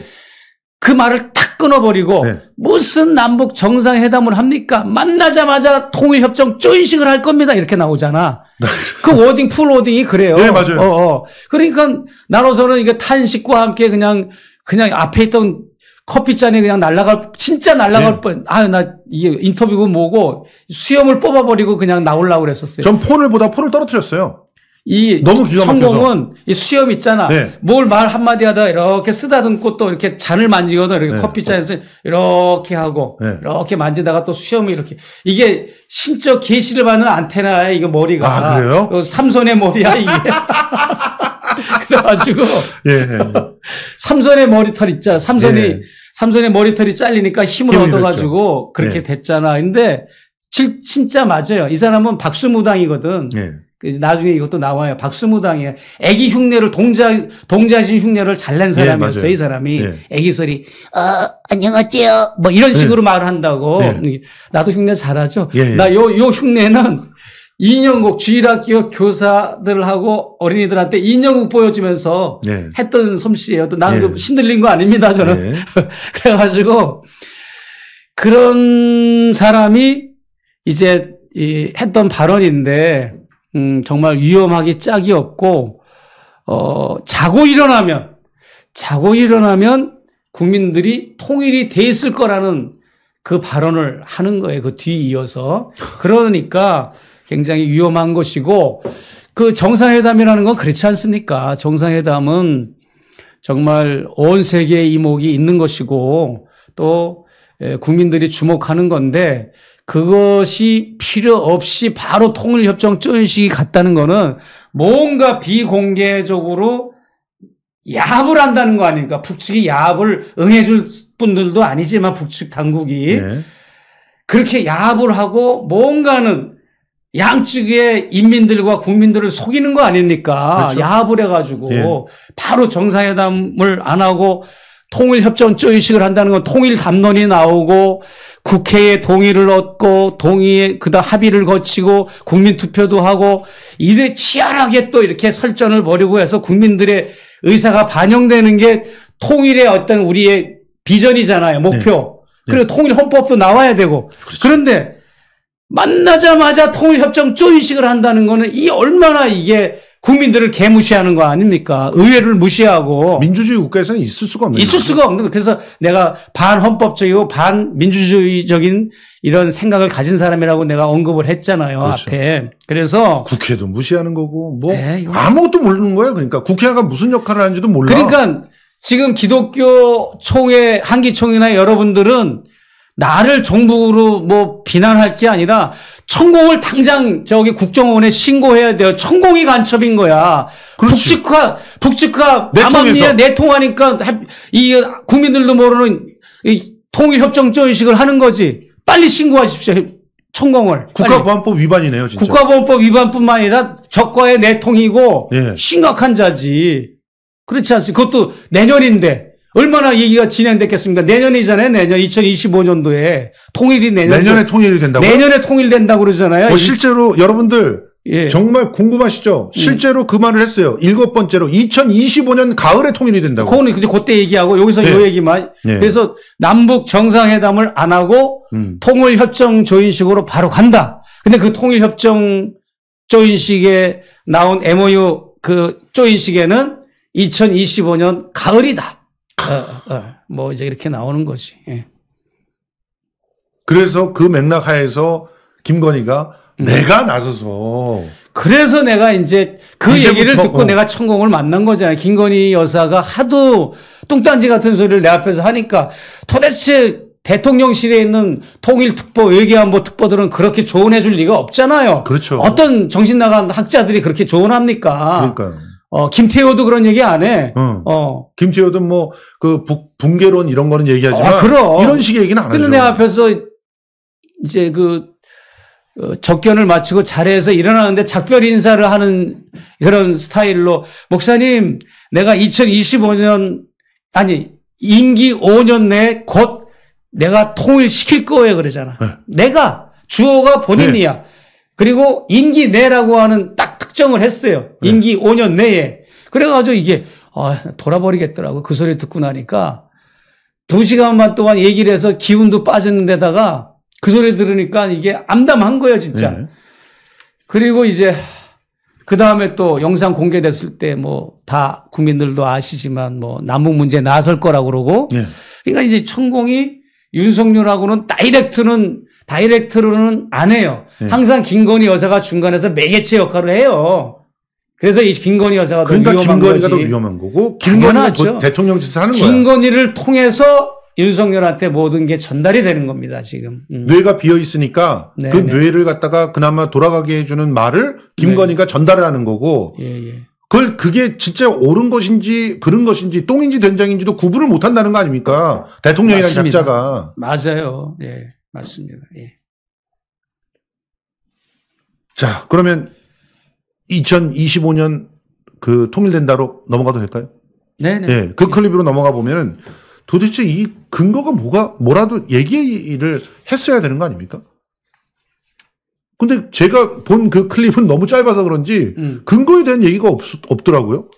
그 말을 탁 끊어버리고 네. 무슨 남북 정상회담을 합니까? 만나자마자 통일협정 조인식을 할 겁니다. 이렇게 나오잖아. 네. 그 워딩 풀 워딩이 그래요. 네 맞아요. 어, 어. 그러니까 나로서는 이게 탄식과 함께 그냥 그냥 앞에 있던 커피잔이 그냥 날라갈 진짜 날라갈 네. 뻔. 아 나 이게 인터뷰고 뭐고 수염을 뽑아버리고 그냥 나올라고 그랬었어요. 전 폰을 보다 폰을 떨어뜨렸어요. 이 너무 기가 천공은 이 수염 있잖아. 네. 뭘말 한마디 하다 이렇게 쓰다듬고 또 이렇게 잔을 만지거나 이렇게 네. 커피 잔에서 이렇게 하고 네. 이렇게 만지다가 또 수염이 이렇게 이게 신적 계시를 받는 안테나야 이거 머리가. 아, 그래요? 어, 삼손의 머리야 이게. 그래가지고 예, 예, 예. 삼손의 머리털 있잖아. 삼손이 예. 삼손의 머리털이 잘리니까 힘을 얻어가지고 그렇죠. 그렇게 예. 됐잖아. 근데 진짜 맞아요. 이 사람은 박수무당이거든. 그 나중에 이것도 나와요. 박수무당이에 애기 흉내를 동자 동자신 흉내를 잘낸 예, 사람이었어요. 예, 이 사람이 예. 애기 소리 어 안녕하세요. 뭐 이런 예. 식으로 예. 말을 한다고. 예. 나도 흉내 잘하죠. 나 요 요 흉내는 인형곡 주일학교 교사들하고 어린이들한테 인형곡 보여주면서 했던 솜씨예요. 또 나는 신들린 거 아닙니다. 저는 그래가지고 그런 사람이 이제 이 했던 발언인데 음, 정말 위험하게 짝이 없고 어, 자고 일어나면 자고 일어나면 국민들이 통일이 돼 있을 거라는 그 발언을 하는 거예요. 그 뒤이어서 그러니까 굉장히 위험한 것이고 그 정상회담이라는 건 그렇지 않습니까? 정상회담은 정말 온 세계의 이목이 있는 것이고 또 예, 국민들이 주목하는 건데 그것이 필요 없이 바로 통일협정 쪼인식이 갔다는 거는 뭔가 비공개적으로 야합을 한다는 거 아닙니까? 북측이 야합을 응해줄 분들도 아니지만 북측 당국이 네. 그렇게 야합을 하고 뭔가는 양측의 인민들과 국민들을 속이는 거 아닙니까? 그렇죠. 야합을 해가지고 네. 바로 정상회담을 안 하고 통일협정조 의식을 한다는 건 통일 담론이 나오고 국회에 동의를 얻고 동의에 그다음 합의를 거치고 국민투표도 하고 이래 치열하게 또 이렇게 설전을 벌이고 해서 국민들의 의사가 반영되는 게 통일의 어떤 우리의 비전이잖아요. 목표. 네. 네. 그리고 통일 헌법도 나와야 되고. 그렇죠. 그런데 만나자마자 통일협정 조의식을 한다는 거는 이 얼마나 이게 국민들을 개무시하는 거 아닙니까? 의회를 무시하고 민주주의 국가에서는 있을 수가 없는 있을 수가 없는 거. 그래서 내가 반헌법적이고 반민주주의적인 이런 생각을 가진 사람이라고 내가 언급을 했잖아요 그렇죠. 앞에. 그래서 국회도 무시하는 거고 뭐에 네, 아무것도 모르는 거예요. 그러니까 국회가 무슨 역할을 하는지도 몰라. 그러니까 지금 기독교 총회 한기총이나 여러분들은 나를 정부로 뭐 비난할 게 아니라 천공을 당장 저기 국정원에 신고해야 돼요. 천공이 간첩인 거야. 그렇지. 북측과 북측과 남한미에 내통하니까 이 국민들도 모르는 이 통일협정조 의식을 하는 거지. 빨리 신고하십시오. 천공을. 국가보안법 위반이네요, 진짜. 국가보안법 위반뿐만 아니라 적과의 내통이고 예. 심각한 자지. 그렇지 않습니까? 그것도 내년인데. 얼마나 얘기가 진행됐겠습니까? 내년이잖아요. 내년 2025년도에 통일이 내년 내년에 통일이 된다고 내년에 통일된다고 그러잖아요. 뭐 실제로 여러분들 예. 정말 궁금하시죠? 음. 실제로 음. 그 말을 했어요. 일곱 번째로 2025년 가을에 통일이 된다고. 그거는 근데 그때 얘기하고 여기서 예. 요 얘기만. 예. 그래서 남북 정상회담을 안 하고 음. 통일 협정 조인식으로 바로 간다. 근데 그 통일 협정 조인식에 나온 MOU 그 조인식에는 2025년 가을이다. 어, 어, 뭐 이제 이렇게 나오는 거지. 예. 그래서 그 맥락 하에서 김건희가 음. 내가 나서서 그래서 내가 이제 그 얘기를 듣고 어. 내가 천공을 만난 거잖아요. 김건희 여사가 하도 똥딴지 같은 소리를 내 앞에서 하니까 도대체 대통령실에 있는 통일특보, 외교안보 특보들은 그렇게 조언해 줄 리가 없잖아요. 그렇죠. 어떤 정신 나간 학자들이 그렇게 조언합니까? 그러니까요. 어, 김태호도 그런 얘기 안 해. 어. 어. 김태호도 뭐, 그, 북, 붕괴론 이런 거는 얘기하지만. 아, 그럼. 이런 식의 얘기는 안 하죠. 근데 내 앞에서 이제 그, 어, 적견을 마치고 자리에서 일어나는데 작별 인사를 하는 그런 스타일로, 목사님, 내가 2025년, 아니, 임기 5년 내에 곧 내가 통일시킬 거예요. 그러잖아. 네. 내가, 주어가 본인이야. 네. 그리고 임기 내라고 하는 딱 확정을 했어요. 네. 임기 네. 5년 내에. 그래가지고 이게 아, 돌아버리겠더라고. 그 소리 듣고 나니까 두 시간만 동안 얘기를 해서 기운도 빠졌는데다가 그 소리 들으니까 이게 암담한 거예요, 진짜. 네. 그리고 이제 그 다음에 또 영상 공개됐을 때 뭐 다 국민들도 아시지만 뭐 남북 문제 나설 거라고 그러고 네. 그러니까 이제 천공이 윤석열하고는 다이렉트는 다이렉트로는 안 해요. 네. 항상 김건희 여사가 중간에서 매개체 역할을 해요. 그래서 이 김건희 여사가 그러니까 더 위험한 김건희가 거지. 더 위험한 거고 김건희가 대통령 짓을 하는 거야. 김건희를 통해서 윤석열한테 모든 게 전달이 되는 겁니다 지금. 음. 뇌가 비어 있으니까 네, 그 네. 뇌를 갖다가 그나마 돌아가게 해주는 말을 김건희가 네. 전달 하는 거고. 예, 예. 그걸 그게 진짜 옳은 것인지 그런 것인지 똥인지 된장인지도 구분을 못 한다는 거 아닙니까? 대통령이라는 맞습니다. 작자가. 맞아요. 예. 맞습니다. 예. 자, 그러면 2025년 그 통일된다로 넘어가도 될까요? 네네. 예, 그 예. 클립으로 넘어가 보면은 도대체 이 근거가 뭐가 뭐라도 얘기를 했어야 되는 거 아닙니까? 근데 제가 본 그 클립은 너무 짧아서 그런지 음. 근거에 대한 얘기가 없, 없더라고요.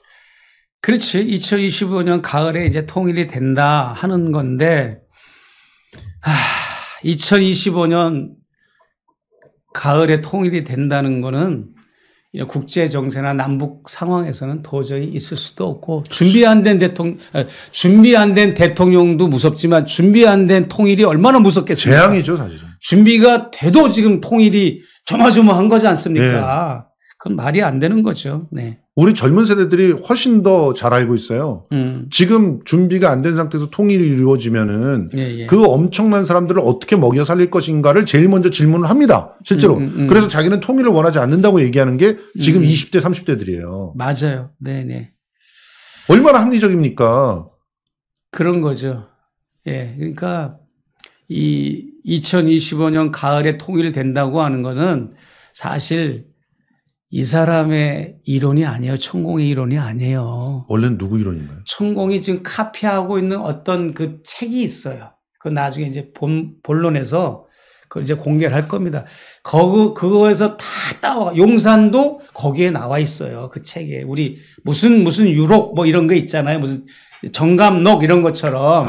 그렇지. 2025년 가을에 이제 통일이 된다 하는 건데, 하... 2025년 가을에 통일이 된다는 거는 국제 정세나 남북 상황에서는 도저히 있을 수도 없고 준비 안 된 대통령 준비 안 된 대통령도 무섭지만 준비 안 된 통일이 얼마나 무섭겠습니까? 재앙이죠, 사실은. 준비가 돼도 지금 통일이 조마조마한 거지 않습니까? 네. 그건 말이 안 되는 거죠. 네. 우리 젊은 세대들이 훨씬 더 잘 알고 있어요. 음. 지금 준비가 안 된 상태에서 통일이 이루어지면은 예, 예. 그 엄청난 사람들을 어떻게 먹여 살릴 것인가를 제일 먼저 질문을 합니다. 실제로. 음, 음, 음. 그래서 자기는 통일을 원하지 않는다고 얘기하는 게 지금 20대, 음. 30대들이에요. 맞아요. 네네. 얼마나 합리적입니까? 그런 거죠. 예. 그러니까 이 2025년 가을에 통일된다고 하는 거는 사실 이 사람의 이론이 아니에요. 천공의 이론이 아니에요. 원래는 누구 이론인가요? 천공이 지금 카피하고 있는 어떤 그 책이 있어요. 그 나중에 이제 본, 본론에서 그걸 이제 공개를 할 겁니다. 거 그거에서 다 따와, 용산도 거기에 나와 있어요. 그 책에. 우리 무슨, 무슨 유럽 뭐 이런 거 있잖아요. 무슨 정감록 이런 것처럼. 아,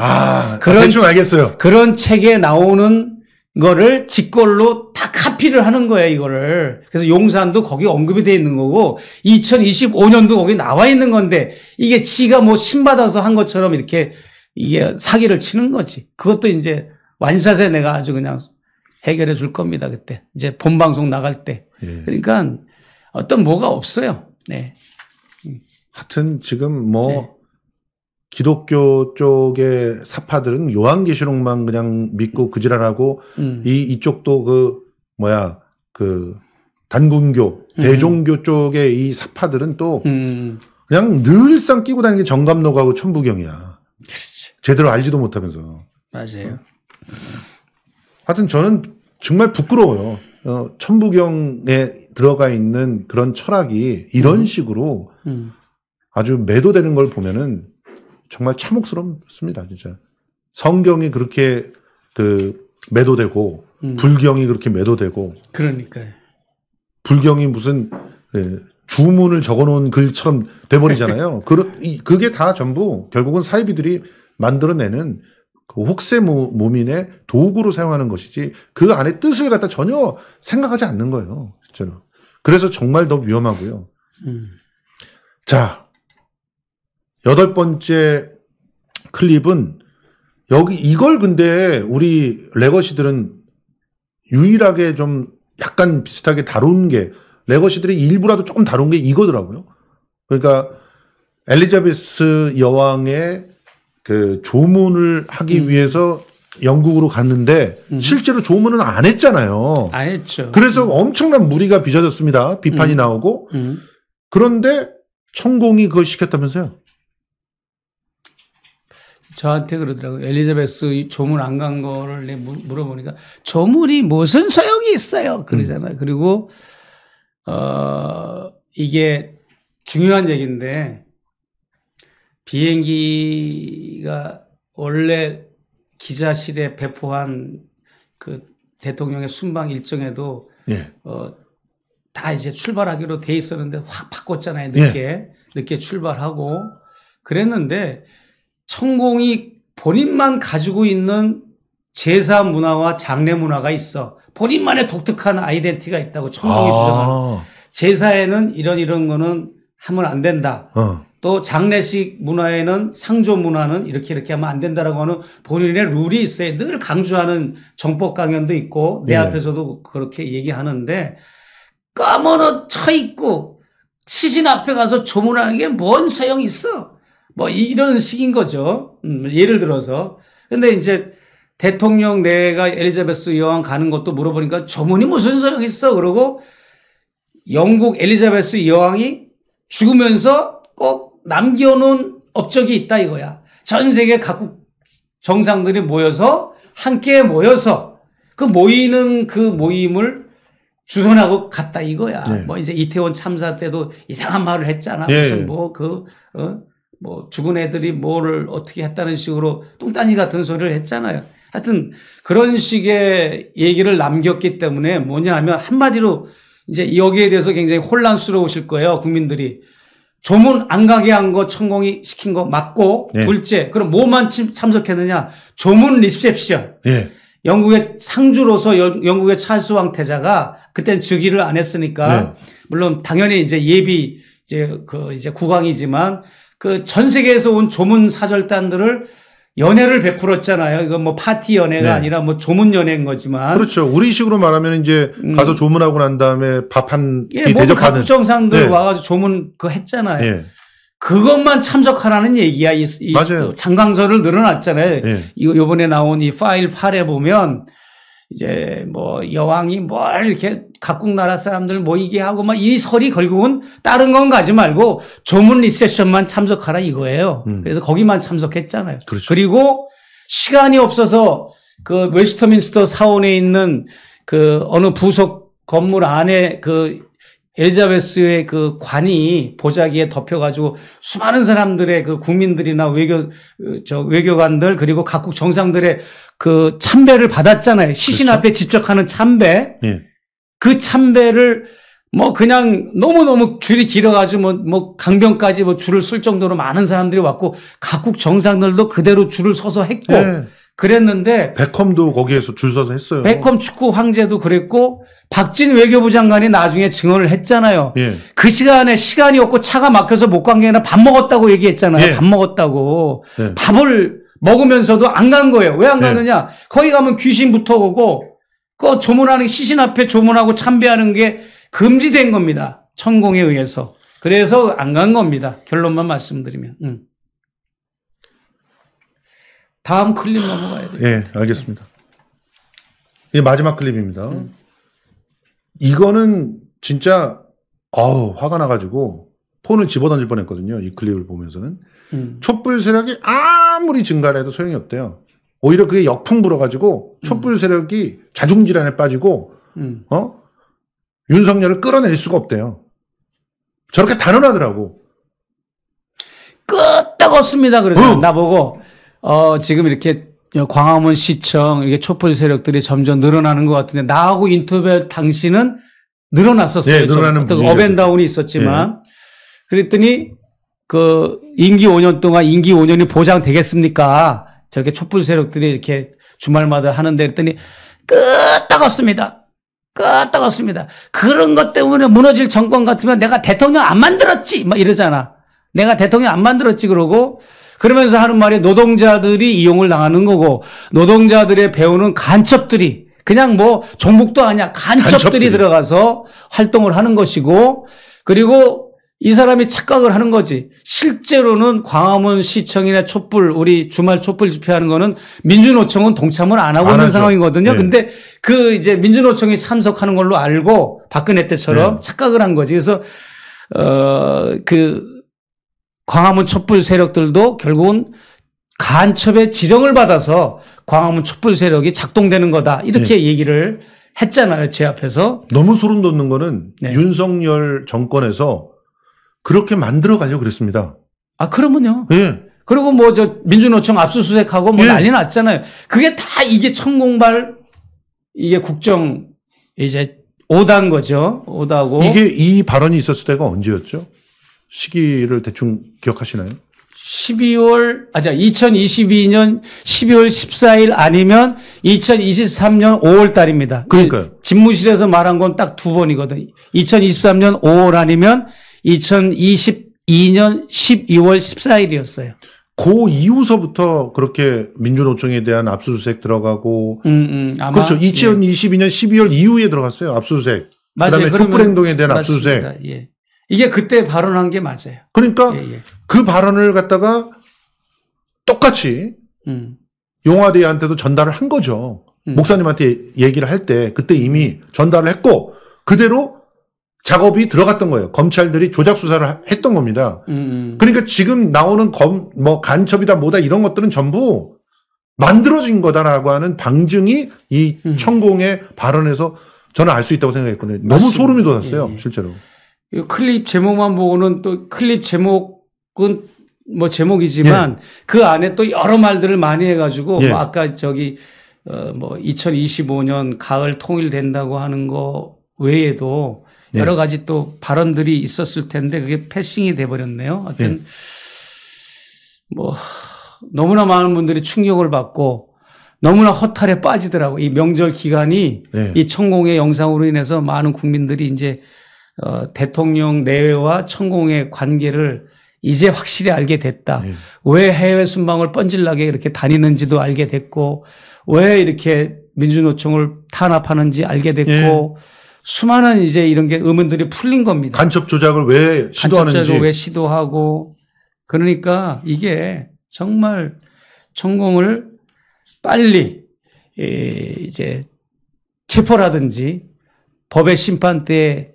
아 그런, 대충 알겠어요. 그런 책에 나오는 거를 직골로다 카피를 하는 거예요, 이거를. 그래서 용산도 거기 언급이 돼 있는 거고 2025년도 거기 나와 있는 건데 이게 지가 뭐 신받아서 한 것처럼 이렇게 이게 사기를 치는 거지. 그것도 이제 완샷에 내가 아주 그냥 해결해 줄 겁니다, 그때. 이제 본 방송 나갈 때. 예. 그러니까 어떤 뭐가 없어요. 네. 하여튼 지금 뭐 네. 기독교 쪽의 사파들은 요한계시록만 그냥 믿고 그지랄하고 음. 이 이쪽도 그 뭐야 그 단군교 음. 대종교 쪽의 이 사파들은 또 음. 그냥 늘상 끼고 다니는 게정감록가고 천부경이야. 그렇지. 제대로 알지도 못하면서. 맞아요. 어? 하여튼 저는 정말 부끄러워요. 어, 천부경에 들어가 있는 그런 철학이 이런 음. 식으로 음. 아주 매도되는 걸 보면은 정말 참혹스럽습니다, 진짜. 성경이 그렇게 그 매도되고 음. 불경이 그렇게 매도되고 그러니까요. 불경이 무슨 예, 주문을 적어놓은 글처럼 돼버리잖아요. 그, 그게 다 전부 결국은 사이비들이 만들어내는 그 혹세 무민의 도구로 사용하는 것이지 그 안에 뜻을 갖다 전혀 생각하지 않는 거예요. 진짜로 그래서 정말 더 위험하고요. 음. 자, 여덟 번째 클립은 여기 이걸 근데 우리 레거시들은 유일하게 좀 약간 비슷하게 다룬 게 레거시들이 일부라도 조금 다룬 게 이거더라고요. 그러니까 엘리자베스 여왕의 그 조문을 하기 음. 위해서 영국으로 갔는데 음. 실제로 조문은 안 했잖아요. 안 했죠. 그래서 음. 엄청난 무리가 빚어졌습니다. 비판이 음. 나오고 음. 그런데 천공이 그걸 시켰다면서요? 저한테 그러더라고요. 엘리자베스 조문 안 간 거를 물어보니까 조문이 무슨 소용이 있어요. 그러잖아요. 음. 그리고 어 이게 중요한 얘기인데 비행기가 원래 기자실에 배포한 그 대통령의 순방 일정에도 예. 어다 이제 출발하기로 돼 있었는데 확 바꿨잖아요. 늦게 예. 늦게 출발하고 그랬는데 성공이 본인만 가지고 있는 제사 문화와 장례 문화가 있어. 본인만의 독특한 아이덴티가 있다고 천공이 아. 주장하는. 제사에는 이런 이런 거는 하면 안 된다. 어. 또 장례식 문화에는 상조 문화는 이렇게 이렇게 하면 안 된다라고 하는 본인의 룰이 있어요. 늘 강조하는 정법 강연도 있고 내 예. 앞에서도 그렇게 얘기하는데 까머러 차 있고 시신 앞에 가서 조문하는 게 뭔 소용 있어? 뭐 이런 식인 거죠. 음, 예를 들어서. 근데 이제 대통령 내가 엘리자베스 여왕 가는 것도 물어보니까 저문이 무슨 소용 있어? 그러고 영국 엘리자베스 여왕이 죽으면서 꼭 남겨놓은 업적이 있다 이거야. 전 세계 각국 정상들이 모여서 함께 모여서 그 모이는 그 모임을 주선하고 갔다 이거야. 네. 뭐 이제 이태원 참사 때도 이상한 말을 했잖아. 네. 무슨 뭐그 어? 뭐 죽은 애들이 뭐를 어떻게 했다는 식으로 뚱따니 같은 소리를 했잖아요. 하여튼 그런 식의 얘기를 남겼기 때문에 뭐냐 하면 한마디로 이제 여기에 대해서 굉장히 혼란스러우실 거예요. 국민들이. 조문 안 가게 한 거 천공이 시킨 거 맞고 네. 둘째 그럼 뭐만 참석했느냐 조문 리셉션 네. 영국의 상주로서 영국의 찰스 왕태자가 그땐 즉위를 안 했으니까 네. 물론 당연히 이제 예비 이제 그 이제 국왕이지만 그전 세계에서 온 조문 사절단들을 연애를 베풀었잖아요. 이건 뭐 파티 연애가 네. 아니라 뭐 조문 연애인 거지만. 그렇죠. 우리식으로 말하면 이제 음. 가서 음. 조문하고 난 다음에 밥한 예, 대접하는. 각정상들 네. 와가지고 조문 그 했잖아요. 네. 그것만 참석하라는 얘기야. 이, 이 맞아요. 장강설을 늘어놨잖아요. 예. 이 요번에 나온 이 파일 8에 보면 이제 뭐 여왕이 뭘 이렇게 각국 나라 사람들 모이게 하고 막이 설이 결국은 다른 건 가지 말고 조문 리셉션만 참석하라 이거예요. 음. 그래서 거기만 참석했잖아요. 그렇죠. 그리고 시간이 없어서 그 웨스터민스터 사원에 있는 그 어느 부속 건물 안에 그 엘자베스의 그 관이 보자기에 덮여가지고 수많은 사람들의 그 국민들이나 외교, 저 외교관들 그리고 각국 정상들의 그 참배를 받았잖아요. 시신 그렇죠? 앞에 집적하는 참배. 예. 그 참배를 뭐 그냥 너무너무 줄이 길어가지고 뭐, 뭐 강변까지 뭐 줄을 쓸 정도로 많은 사람들이 왔고 각국 정상들도 그대로 줄을 서서 했고 예. 그랬는데 베컴도 거기에서 줄 서서 했어요. 베컴 축구 황제도 그랬고 박진 외교부 장관이 나중에 증언을 했잖아요. 예. 그 시간에 시간이 없고 차가 막혀서 못 간 게 아니라 밥 먹었다고 얘기했잖아요. 예. 밥 먹었다고. 예. 밥을 먹으면서도 안 간 거예요. 왜안 네. 가느냐? 거기 가면 귀신 붙어오고 그 조문하는 시신 앞에 조문하고 참배하는 게 금지된 겁니다. 천공에 의해서. 그래서 안 간 겁니다. 결론만 말씀드리면. 응. 음. 다음 클립 넘어가야 돼요. 예, 네, 알겠습니다. 이 마지막 클립입니다. 응. 음. 이거는 진짜 아우 화가 나가지고 폰을 집어던질 뻔했거든요. 이 클립을 보면서는. 음. 촛불 세력이 아무리 증가해도 를 소용이 없대요. 오히려 그게 역풍 불어가지고 촛불 음. 세력이 자중질환에 빠지고 음. 어 윤석열을 끌어낼 수가 없대요. 저렇게 단언하더라고. 끄떡없습니다. 그래서 어. 나보고 어 지금 이렇게 광화문 시청 이게 촛불 세력들이 점점 늘어나는 것 같은데 나하고 인터뷰할 당신은 늘어났었어요. 예, 늘어나는 어벤다운이 있었지만 예. 그랬더니 그 임기 5년 동안 임기 5년이 보장되겠습니까? 저렇게 촛불 세력들이 이렇게 주말마다 하는데 그랬더니 끄떡없습니다. 끄떡없습니다. 그런 것 때문에 무너질 정권 같으면 내가 대통령 안 만들었지 막 이러잖아. 내가 대통령 안 만들었지 그러고 그러면서 하는 말이 노동자들이 이용을 당하는 거고 노동자들의 배우는 간첩들이 그냥 뭐 종북도 아니야 간첩들이, 간첩들이 들어가서 활동을 하는 것이고 그리고 이 사람이 착각을 하는 거지. 실제로는 광화문 시청이나 촛불, 우리 주말 촛불 집회하는 거는 민주노총은 동참을 안 하고 안 있는 하죠. 상황이거든요. 네. 근데 그 이제 민주노총이 참석하는 걸로 알고 박근혜 때처럼 네. 예. 착각을 한 거지. 그래서, 어, 그 광화문 촛불 세력들도 결국은 간첩의 지령을 받아서 광화문 촛불 세력이 작동되는 거다. 이렇게 네. 얘기를 했잖아요. 제 앞에서. 너무 소름 돋는 거는 네. 윤석열 정권에서 그렇게 만들어 가려고 그랬습니다. 아, 그러면요. 예. 그리고 뭐 저 민주노총 압수수색하고 뭐 예. 난리 났잖아요. 그게 다 이게 천공발 이게 국정 이제 오단 거죠. 오다고. 이게 이 발언이 있었을 때가 언제였죠? 시기를 대충 기억하시나요? 12월 아자 2022년 12월 14일 아니면 2023년 5월 달입니다. 그러니까요. 그 집무실에서 말한 건 딱 두 번이거든. 2023년 5월 아니면 2022년 12월 14일이었어요. 그 이후서부터 그렇게 민주노총에 대한 압수수색 들어가고 음, 음, 그렇죠. 2022년 예. 12월 이후에 들어갔어요. 압수수색. 맞아요. 그다음에 촛불 행동에 대한 맞습니다. 압수수색. 예. 이게 그때 발언한 게 맞아요. 그러니까 예, 예. 그 발언을 갖다가 똑같이 음. 용화대한테도 전달을 한 거죠. 음. 목사님한테 얘기를 할 때 그때 이미 전달을 했고 그대로 작업이 들어갔던 거예요. 검찰들이 조작 수사를 했던 겁니다. 음, 음. 그러니까 지금 나오는 검, 뭐 간첩이다 뭐다 이런 것들은 전부 만들어진 거다라고 하는 방증이 이 음. 천공의 발언에서 저는 알 수 있다고 생각했거든요. 너무 맞습니다. 소름이 돋았어요, 예. 예. 실제로. 클립 제목만 보고는 또 클립 제목은 뭐 제목이지만 예. 그 안에 또 여러 말들을 많이 해가지고 예. 뭐 아까 저기 어뭐 2025년 가을 통일된다고 하는 거 외에도 네. 여러 가지 또 발언들이 있었을 텐데 그게 패싱이 돼버렸네요. 하여튼 네. 뭐 너무나 많은 분들이 충격을 받고 너무나 허탈에 빠지더라고. 이 명절 기간이 네. 이 천공의 영상으로 인해서 많은 국민들이 이제 어, 대통령 내외와 천공의 관계를 이제 확실히 알게 됐다. 네. 왜 해외 순방을 뻔질나게 이렇게 다니는지도 알게 됐고 왜 이렇게 민주노총을 탄압하는지 알게 됐고 네. 수많은 이제 이런 게 의문들이 풀린 겁니다. 간첩 조작을 왜 시도하는지. 간첩 조작을 왜 시도하고 그러니까 이게 정말 천공을 빨리 이제 체포라든지 법의 심판대에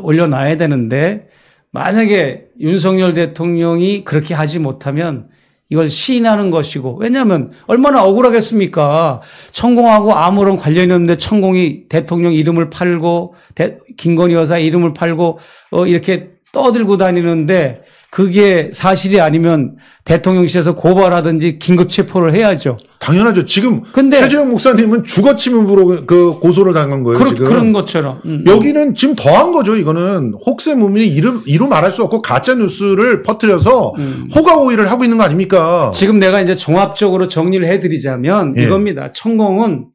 올려놔야 되는데 만약에 윤석열 대통령이 그렇게 하지 못하면 이걸 시인하는 것이고 왜냐하면 얼마나 억울하겠습니까? 천공하고 아무런 관련이 없는데 천공이 대통령 이름을 팔고 대, 김건희 여사 이름을 팔고 어, 이렇게 떠들고 다니는데 그게 사실이 아니면 대통령실에서 고발하든지 긴급 체포를 해야죠. 당연하죠. 지금 근데 최재형 목사님은 주거침입으로 그, 그 고소를 당한 거예요. 그러, 지금 그런 것처럼 음, 음, 여기는 지금 더한 거죠. 이거는 혹세무민이 이름 이루 말할 수 없고 가짜 뉴스를 퍼뜨려서 음. 호가호위를 하고 있는 거 아닙니까? 지금 내가 이제 종합적으로 정리를 해드리자면 예. 이겁니다. 천공은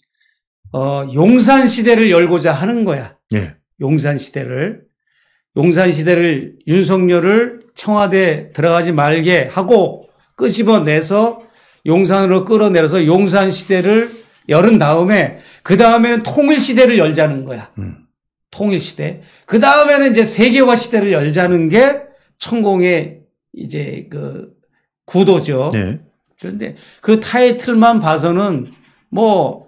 어, 용산 시대를 열고자 하는 거야. 예. 용산 시대를 용산시대를 윤석열을 청와대 에 들어가지 말게 하고 끄집어내서 용산으로 끌어내려서 용산시대를 열은 다음에 그 다음에는 통일시대를 열자는 거야. 음. 통일시대. 그 다음에는 이제 세계화 시대를 열자는 게 천공의 이제 그 구도죠. 네. 그런데 그 타이틀만 봐서는 뭐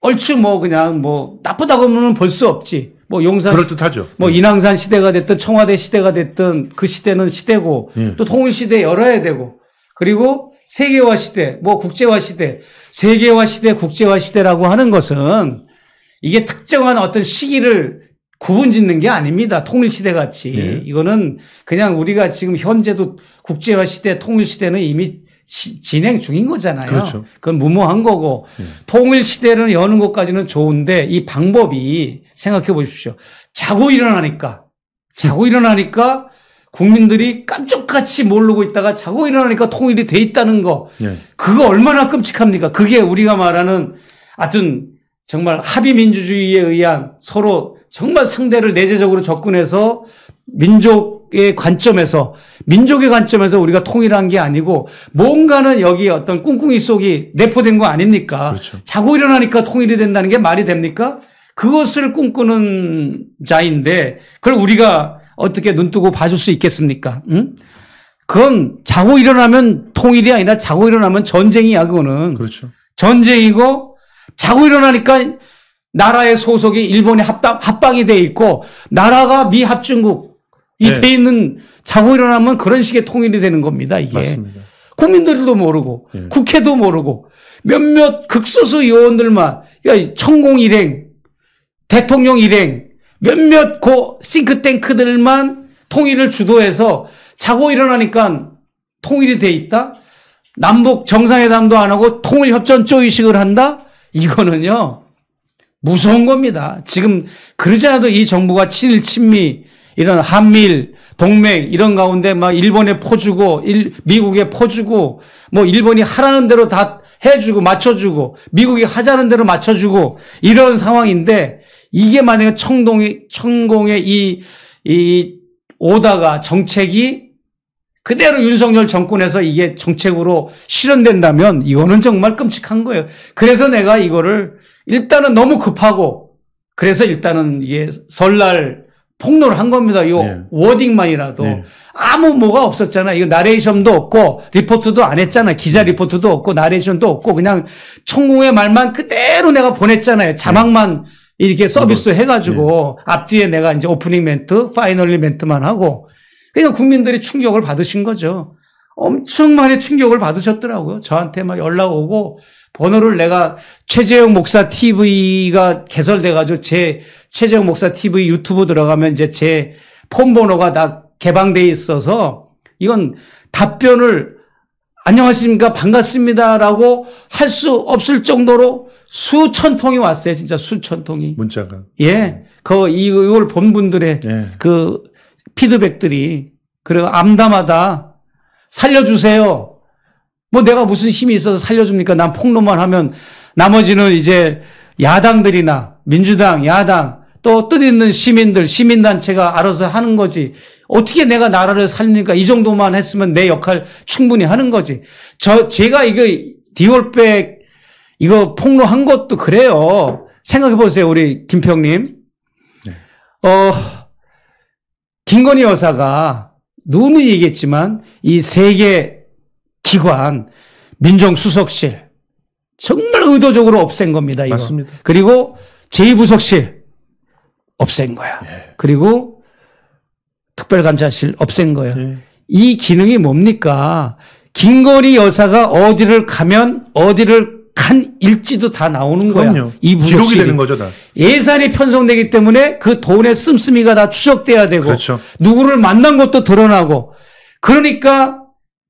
얼추 뭐 그냥 뭐 나쁘다고 는볼 수 없지. 뭐 용산 그럴듯하죠. 뭐 예. 인왕산 시대가 됐든 청와대 시대가 됐든 그 시대는 시대고 예. 또 통일 시대 열어야 되고 그리고 세계화 시대, 뭐 국제화 시대, 세계화 시대, 국제화 시대라고 하는 것은 이게 특정한 어떤 시기를 구분 짓는 게 아닙니다. 통일 시대 같이. 예. 이거는 그냥 우리가 지금 현재도 국제화 시대, 통일 시대는 이미 시, 진행 중인 거잖아요. 그렇죠. 그건 무모한 거고 예. 통일 시대를 여는 것까지는 좋은데 이 방법이 생각해 보십시오. 자고 일어나니까, 자고 일어나니까 국민들이 깜짝같이 모르고 있다가 자고 일어나니까 통일이 돼 있다는 거. 네. 그거 얼마나 끔찍합니까? 그게 우리가 말하는 아여튼 정말 합의 민주주의에 의한 서로 정말 상대를 내재적으로 접근해서 민족의 관점에서 민족의 관점에서 우리가 통일한 게 아니고 뭔가는 여기 어떤 꿍꿍이 속이 내포된 거 아닙니까? 그렇죠. 자고 일어나니까 통일이 된다는 게 말이 됩니까? 그것을 꿈꾸는 자인데 그걸 우리가 어떻게 눈뜨고 봐줄 수 있겠습니까? 응? 그건 자고 일어나면 통일이 아니라 자고 일어나면 전쟁이야 그거는. 그렇죠. 전쟁이고 자고 일어나니까 나라의 소속이 일본에 합당, 합방이 돼 있고 나라가 미합중국이 네. 돼 있는 자고 일어나면 그런 식의 통일이 되는 겁니다 이게. 맞습니다. 국민들도 모르고 네. 국회도 모르고 몇몇 극소수 의원들만 그러니까 천공일행 대통령 일행 몇몇 고 싱크탱크들만 통일을 주도해서 자고 일어나니까 통일이 돼 있다. 남북 정상회담도 안 하고 통일협정쪼의식을 한다. 이거는요 무서운 겁니다. 지금 그러지 않아도 이 정부가 친일 친미 이런 한미일 동맹 이런 가운데 막 일본에 퍼주고 일, 미국에 퍼주고 뭐 일본이 하라는 대로 다 해주고 맞춰주고 미국이 하자는 대로 맞춰주고 이런 상황인데 이게 만약에 청동이, 청공의 이, 이 오다가 정책이 그대로 윤석열 정권에서 이게 정책으로 실현된다면 이거는 정말 끔찍한 거예요. 그래서 내가 이거를 일단은 너무 급하고 그래서 일단은 이게 설날 폭로를 한 겁니다. 이 네. 워딩만이라도 네. 아무 뭐가 없었잖아. 이거 나레이션도 없고 리포트도 안 했잖아. 기자 네. 리포트도 없고 나레이션도 없고 그냥 청공의 말만 그대로 내가 보냈잖아요. 자막만 네. 이렇게 음. 서비스 해가지고 네. 앞뒤에 내가 이제 오프닝 멘트, 파이널리 멘트만 하고 그냥 그러니까 국민들이 충격을 받으신 거죠. 엄청 많이 충격을 받으셨더라고요. 저한테 막 연락 오고 번호를 내가 최재형 목사 TV가 개설돼가지고 제 최재형 목사 TV 유튜브 들어가면 이제 제 폰 번호가 다 개방돼 있어서 이건 답변을 안녕하십니까 반갑습니다라고 할 수 없을 정도로 수천 통이 왔어요. 진짜 수천 통이. 문자가. 예. 네. 그, 이걸 본 분들의 예. 그 피드백들이. 그리고 암담하다. 살려주세요. 뭐 내가 무슨 힘이 있어서 살려줍니까? 난 폭로만 하면 나머지는 이제 야당들이나 민주당, 야당, 또 뜻있는 시민들, 시민단체가 알아서 하는 거지. 어떻게 내가 나라를 살립니까? 이 정도만 했으면 내 역할 충분히 하는 거지. 저, 제가 이거 디올백 이거 폭로한 것도 그래요. 생각해 보세요, 우리 김평님. 네. 어, 김건희 여사가 누누이 얘기했지만 이세계 기관, 민정수석실, 정말 의도적으로 없앤 겁니다. 이거. 맞습니다. 그리고 제2부석실 없앤 거야. 예. 그리고 특별감찰실 없앤 거야. 예. 이 기능이 뭡니까? 김건희 여사가 어디를 가면 어디를 한 일지도 다 나오는 그럼요. 거야. 이 무적실이. 기록이 되는 거죠, 다. 예산이 편성되기 때문에 그 돈의 씀씀이가 다 추적돼야 되고 그렇죠. 누구를 만난 것도 드러나고 그러니까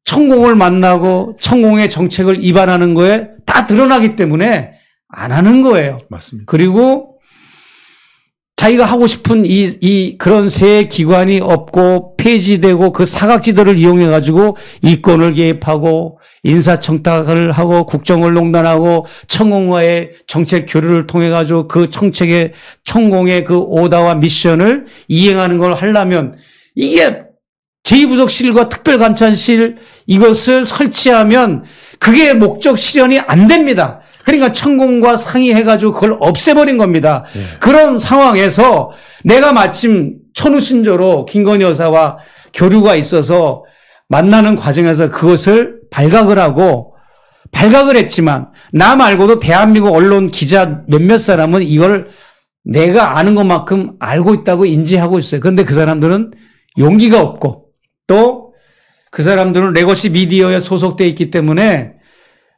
천공을 만나고 천공의 정책을 입안하는 거에 다 드러나기 때문에 안 하는 거예요. 맞습니다. 그리고 자기가 하고 싶은 이, 이 그런 세 기관이 없고 폐지되고 그 사각지대를 이용해 가지고 이권을 개입하고 인사청탁을 하고 국정을농단하고 청공과의 정책 교류를 통해 가지고 그 정책의 청공의 그 오다와 미션을 이행하는 걸 하려면 이게 제2부속실과 특별감찰실 이것을 설치하면 그게 목적 실현이 안 됩니다. 그러니까 천공과 상의해가지고 그걸 없애버린 겁니다. 네. 그런 상황에서 내가 마침 천우신조로 김건희 여사와 교류가 있어서 만나는 과정에서 그것을 발각을 하고 발각을 했지만 나 말고도 대한민국 언론 기자 몇몇 사람은 이걸 내가 아는 것만큼 알고 있다고 인지하고 있어요. 그런데 그 사람들은 용기가 없고 또 그 사람들은 레거시 미디어에 소속돼 있기 때문에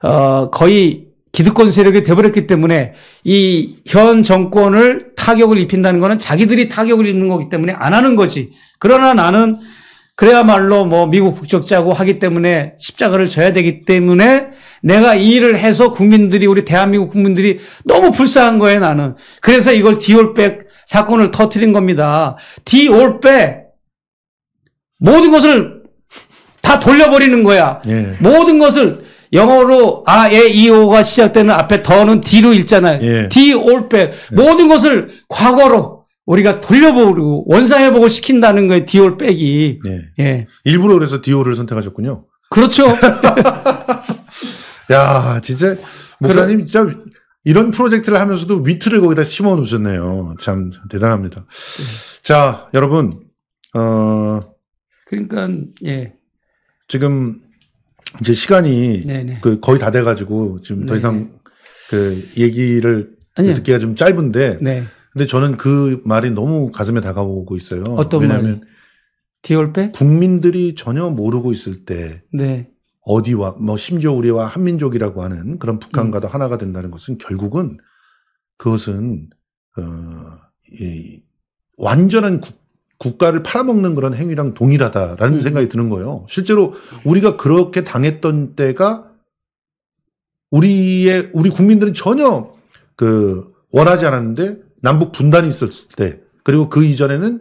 어 거의 기득권 세력이 돼버렸기 때문에 이 현 정권을 타격을 입힌다는 것은 자기들이 타격을 입는 거기 때문에 안 하는 거지. 그러나 나는 그래야말로 뭐 미국 국적자고 하기 때문에 십자가를 져야 되기 때문에 내가 이 일을 해서 국민들이 우리 대한민국 국민들이 너무 불쌍한 거예요 나는. 그래서 이걸 디올백 사건을 터트린 겁니다. 디올백 모든 것을 다 돌려버리는 거야. 예. 모든 것을 영어로 아, 에 이, 오가 시작되는 앞에 더는 D로 읽잖아요. 디 올백. 예. 모든 것을 과거로 우리가 돌려보고 원상회복을 시킨다는 거에 디올 빼기. 네. 예. 일부러 그래서 디올을 선택하셨군요. 그렇죠. 야, 진짜 목사님 진짜 이런 프로젝트를 하면서도 위트를 거기다 심어 놓으셨네요. 참 대단합니다. 네. 자, 여러분. 어 그러니까 예. 지금 이제 시간이 네네. 네. 그 거의 다 돼 가지고 지금 더 네, 이상 네. 그 얘기를 아니요. 듣기가 좀 짧은데 네. 근데 저는 그 말이 너무 가슴에 다가오고 있어요. 어떤 왜냐하면 말 디올페? 국민들이 전혀 모르고 있을 때 네. 어디와 뭐 심지어 우리와 한민족이라고 하는 그런 북한과도 음. 하나가 된다는 것은 결국은 그것은 어, 이 완전한 국, 국가를 팔아먹는 그런 행위랑 동일하다라는 음. 생각이 드는 거예요. 실제로 우리가 그렇게 당했던 때가 우리의 우리 국민들은 전혀 그 원하지 않았는데 남북 분단이 있었을 때 그리고 그 이전에는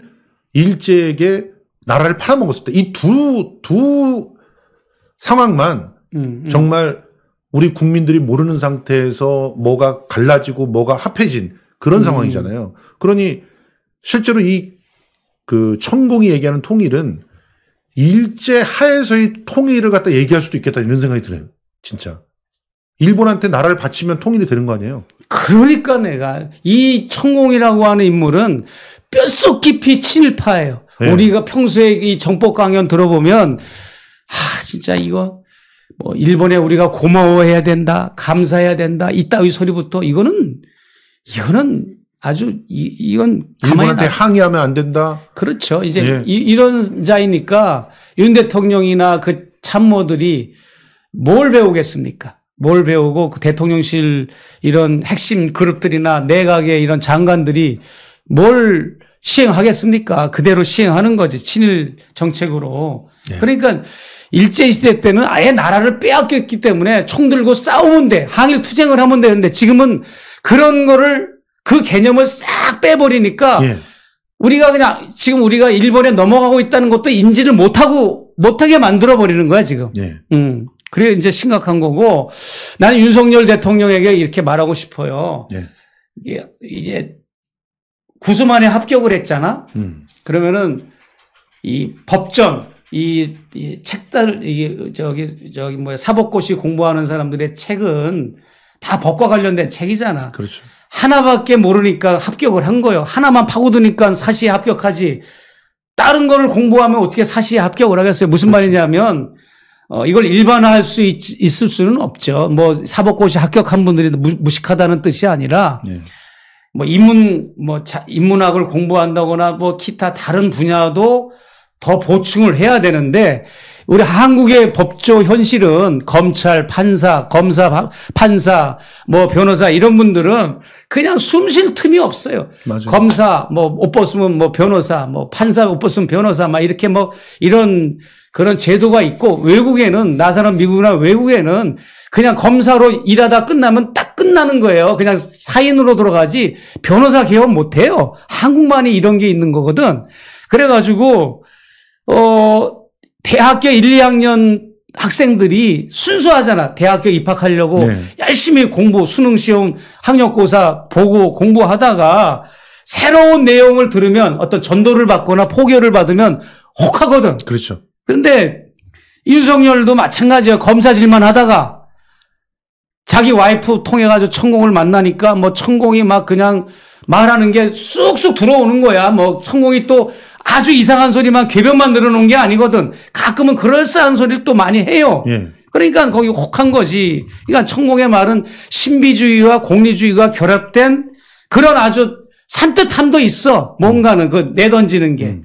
일제에게 나라를 팔아먹었을 때 이 두두 두 상황만 음, 음. 정말 우리 국민들이 모르는 상태에서 뭐가 갈라지고 뭐가 합해진 그런 음. 상황이잖아요. 그러니 실제로 이 그 천공이 얘기하는 통일은 일제 하에서의 통일을 갖다 얘기할 수도 있겠다 이런 생각이 드네요. 진짜. 일본한테 나라를 바치면 통일이 되는 거 아니에요? 그러니까 내가 이 천공이라고 하는 인물은 뼛속 깊이 친일파예요. 네. 우리가 평소에 이 정법 강연 들어보면 아 진짜 이거 뭐 일본에 우리가 고마워해야 된다, 감사해야 된다 이따위 소리부터 이거는 이거는 아주 이, 이건 일본한테 놔. 항의하면 안 된다. 그렇죠. 이제 예. 이, 런 자이니까 윤 대통령이나 그 참모들이 뭘 배우겠습니까? 뭘 배우고 그 대통령실 이런 핵심 그룹들이나 내각의 이런 장관들이 뭘 시행하겠습니까? 그대로 시행하는 거지. 친일 정책으로. 네. 그러니까 일제시대 때는 아예 나라를 빼앗겼기 때문에 총 들고 싸우면 돼. 항일 투쟁을 하면 되는데 지금은 그런 거를 그 개념을 싹 빼버리니까 예. 우리가 그냥 지금 우리가 일본에 넘어가고 있다는 것도 인지를 못하고 못하게 만들어 버리는 거야 지금. 예. 음. 그래 이제 심각한 거고 나는 윤석열 대통령에게 이렇게 말하고 싶어요. 예. 이게 이제 구수 만에 합격을 했잖아. 음. 그러면은 이 법전 이, 이 책들 이 저기 저기 뭐 사법고시 공부하는 사람들의 책은 다 법과 관련된 책이잖아. 그렇죠. 하나밖에 모르니까 합격을 한 거예요. 하나만 파고드니까 사시에 합격하지. 다른 거를 공부하면 어떻게 사시에 합격을 하겠어요? 무슨 그렇죠. 말이냐면 어, 이걸 일반화할 수 있, 있을 수는 없죠. 뭐 사법고시 합격한 분들이 무, 식하다는 뜻이 아니라 네. 뭐 인문 뭐 자, 인문학을 공부한다거나 뭐 기타 다른 분야도 더 보충을 해야 되는데 우리 한국의 법조 현실은 검찰, 판사, 검사, 판사, 뭐 변호사 이런 분들은 그냥 숨 쉴 틈이 없어요. 맞아요. 검사, 뭐옷 벗으면 뭐 변호사, 뭐 판사 옷 벗으면 변호사 막 이렇게 뭐 이런 그런 제도가 있고 외국에는 나사나 미국이나 외국에는 그냥 검사로 일하다 끝나면 딱 끝나는 거예요. 그냥 사인으로 들어가지 변호사 개업 못 해요. 한국만이 이런 게 있는 거거든. 그래 가지고 어 대학교 1, 2학년 학생들이 순수하잖아. 대학교 입학하려고 네. 열심히 공부 수능 시험 학력고사 보고 공부하다가 새로운 내용을 들으면 어떤 전도를 받거나 포교를 받으면 혹하거든. 그렇죠. 그런데 윤석열도 마찬가지예요. 검사질만 하다가 자기 와이프 통해가지고 천공을 만나니까 뭐 천공이 막 그냥 말하는 게 쑥쑥 들어오는 거야. 뭐 천공이 또 아주 이상한 소리만 괴변만 늘어놓은 게 아니거든. 가끔은 그럴싸한 소리를 또 많이 해요. 예. 그러니까 거기 혹한 거지. 그러니까 천공의 말은 신비주의와 공리주의가 결합된 그런 아주 산뜻함도 있어. 뭔가는 그 내던지는 게. 음.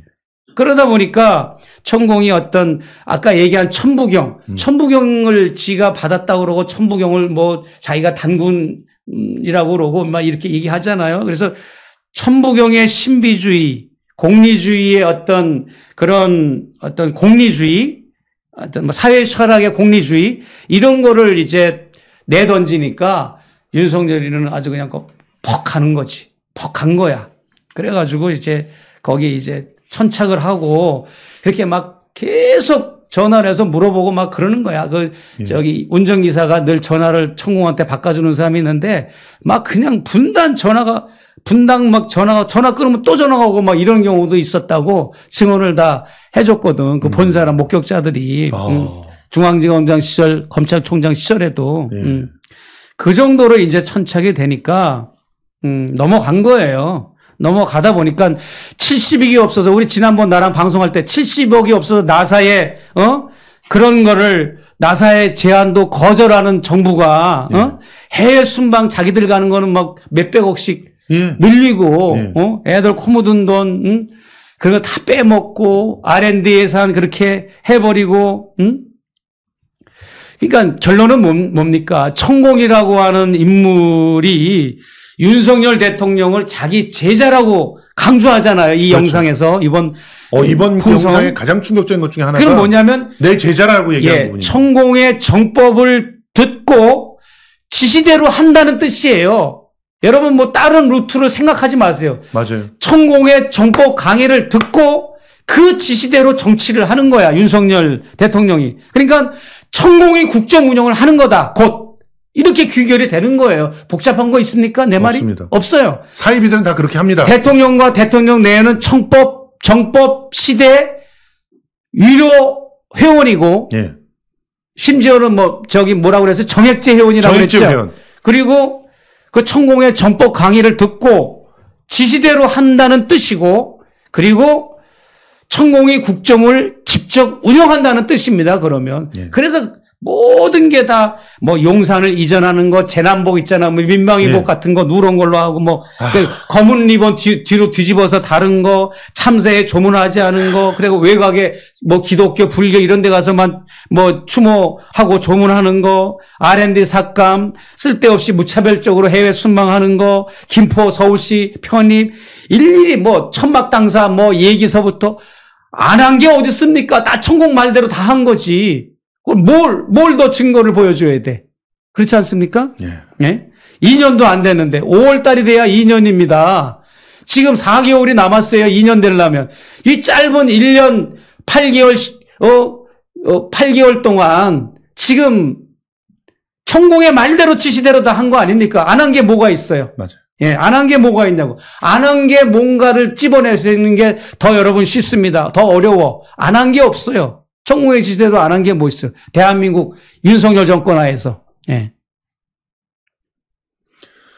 그러다 보니까 천공이 어떤 아까 얘기한 천부경, 음. 천부경을 지가 받았다고 그러고 천부경을 뭐 자기가 단군이라고 그러고 막 이렇게 얘기하잖아요. 그래서 천부경의 신비주의, 공리주의의 어떤 그런 어떤 공리주의, 어떤 뭐 사회 철학의 공리주의 이런 거를 이제 내던지니까 윤석열이는 아주 그냥 퍽 하는 거지. 퍽한 거야. 그래가지고 이제 거기 이제 천착을 하고 이렇게 막 계속 전화를 해서 물어보고 막 그러는 거야. 그 예. 저기 운전기사가 늘 전화를 천공한테 바꿔주는 사람이 있는데 막 그냥 분단 전화가 분당 막 전화가 전화 끊으면 또 전화가 오고 막 이런 경우도 있었다고 증언을 다 해줬거든. 그본 음. 사람 목격자들이 아. 응. 음. 중앙지검장 시절 검찰총장 시절에도 예. 응. 음. 그 정도로 이제 천착이 되니까 음, 넘어간 거예요. 넘어가다 보니까 70억이 없어서 우리 지난번 나랑 방송할 때 70억이 없어서 나사에 어 그런 거를 나사의 제안도 거절하는 정부가 어? 예. 어? 해외 순방 자기들 가는 거는 막 몇백억씩 예. 늘리고 예. 어? 애들 코 묻은 돈 응? 그런 거 다 빼먹고 R&D 예산 그렇게 해버리고 응? 그러니까 결론은 뭡니까? 천공이라고 하는 인물이 윤석열 대통령을 자기 제자라고 강조하잖아요. 이 그렇죠. 영상에서 이번 어, 이번 음, 풍선. 영상의 가장 충격적인 것 중에 하나가 그럼 뭐냐면 내 제자라고 얘기하 예, 부분이 천공의 정법을 듣고 지시대로 한다는 뜻이에요. 여러분 뭐 다른 루트를 생각하지 마세요. 맞아요. 천공의 정법 강의를 듣고 그 지시대로 정치를 하는 거야 윤석열 대통령이. 그러니까 천공이 국정 운영을 하는 거다. 곧 이렇게 귀결이 되는 거예요. 복잡한 거 있습니까? 내 말이 없습니다. 없어요. 사이비들은 다 그렇게 합니다. 대통령과 대통령 내에는 청법, 정법, 시대 위로 회원이고 예. 심지어는 뭐 저기 뭐라 그래서 정액제 회원이라고 정액제 그죠 회원. 그리고 그 천공의 정법 강의를 듣고 지시대로 한다는 뜻이고 그리고 천공이 국정을 직접 운영한다는 뜻입니다. 그러면 예. 그래서 모든 게 다 뭐 용산을 이전하는 거 재난복 있잖아 뭐 민방위복 네. 같은 거 누런 걸로 하고 뭐 아. 그 검은 리본 뒤, 로 뒤집어서 다른 거 참새에 조문하지 않은 거 그리고 외곽에 뭐 기독교 불교 이런 데 가서만 뭐 추모하고 조문하는 거 R&D 삭감 쓸데없이 무차별적으로 해외 순방하는 거 김포 서울시 편입 일일이 뭐 천막 당사 뭐 얘기서부터 안 한 게 어디 있습니까? 나천국 말대로 다 한 거지. 그 뭘, 뭘 더 증거를 보여줘야 돼? 그렇지 않습니까? 예. 예? 2년도 안 됐는데, 5월달이 돼야 2년입니다. 지금 4개월이 남았어요. 2년 되려면. 이 짧은 1년 8개월, 어, 어 8개월 동안 지금 천공의 말대로 지시대로 다 한 거 아닙니까? 안 한 게 뭐가 있어요? 맞아요. 예, 안 한 게 뭐가 있냐고. 안 한 게 뭔가를 집어낼 수 있는 게 더 여러분 쉽습니다. 더 어려워. 안 한 게 없어요. 청공의 지시대로 안한 게 뭐 있어요? 대한민국 윤석열 정권 하에서. 예.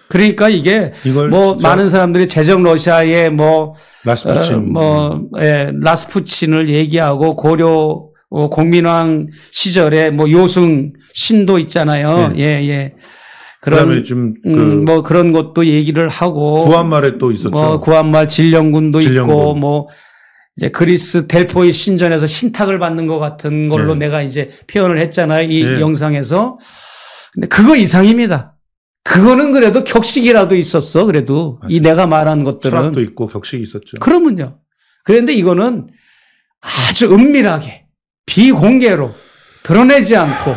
그러니까 이게 뭐 많은 사람들이 재정 러시아의 뭐 라스푸친 어, 뭐 예, 라스푸친을 얘기하고 고려 어, 공민왕 시절에 뭐 요승 신도 있잖아요. 네. 예, 예. 그런, 그다음에 좀뭐 음, 그 음, 그런 것도 얘기를 하고 구한말에 또 있었죠. 뭐 구한말 진령군도 진령군. 있고 뭐 이제 그리스 델포의 신전에서 신탁을 받는 것 같은 걸로 네. 내가 이제 표현을 했잖아요. 이 네. 영상에서. 근데 그거 이상입니다. 그거는 그래도 격식이라도 있었어. 그래도 맞아요. 이 내가 말한 것들은 철학도 있고 격식이 있었죠. 그러면요. 그런데 이거는 아주 은밀하게 비공개로 드러내지 않고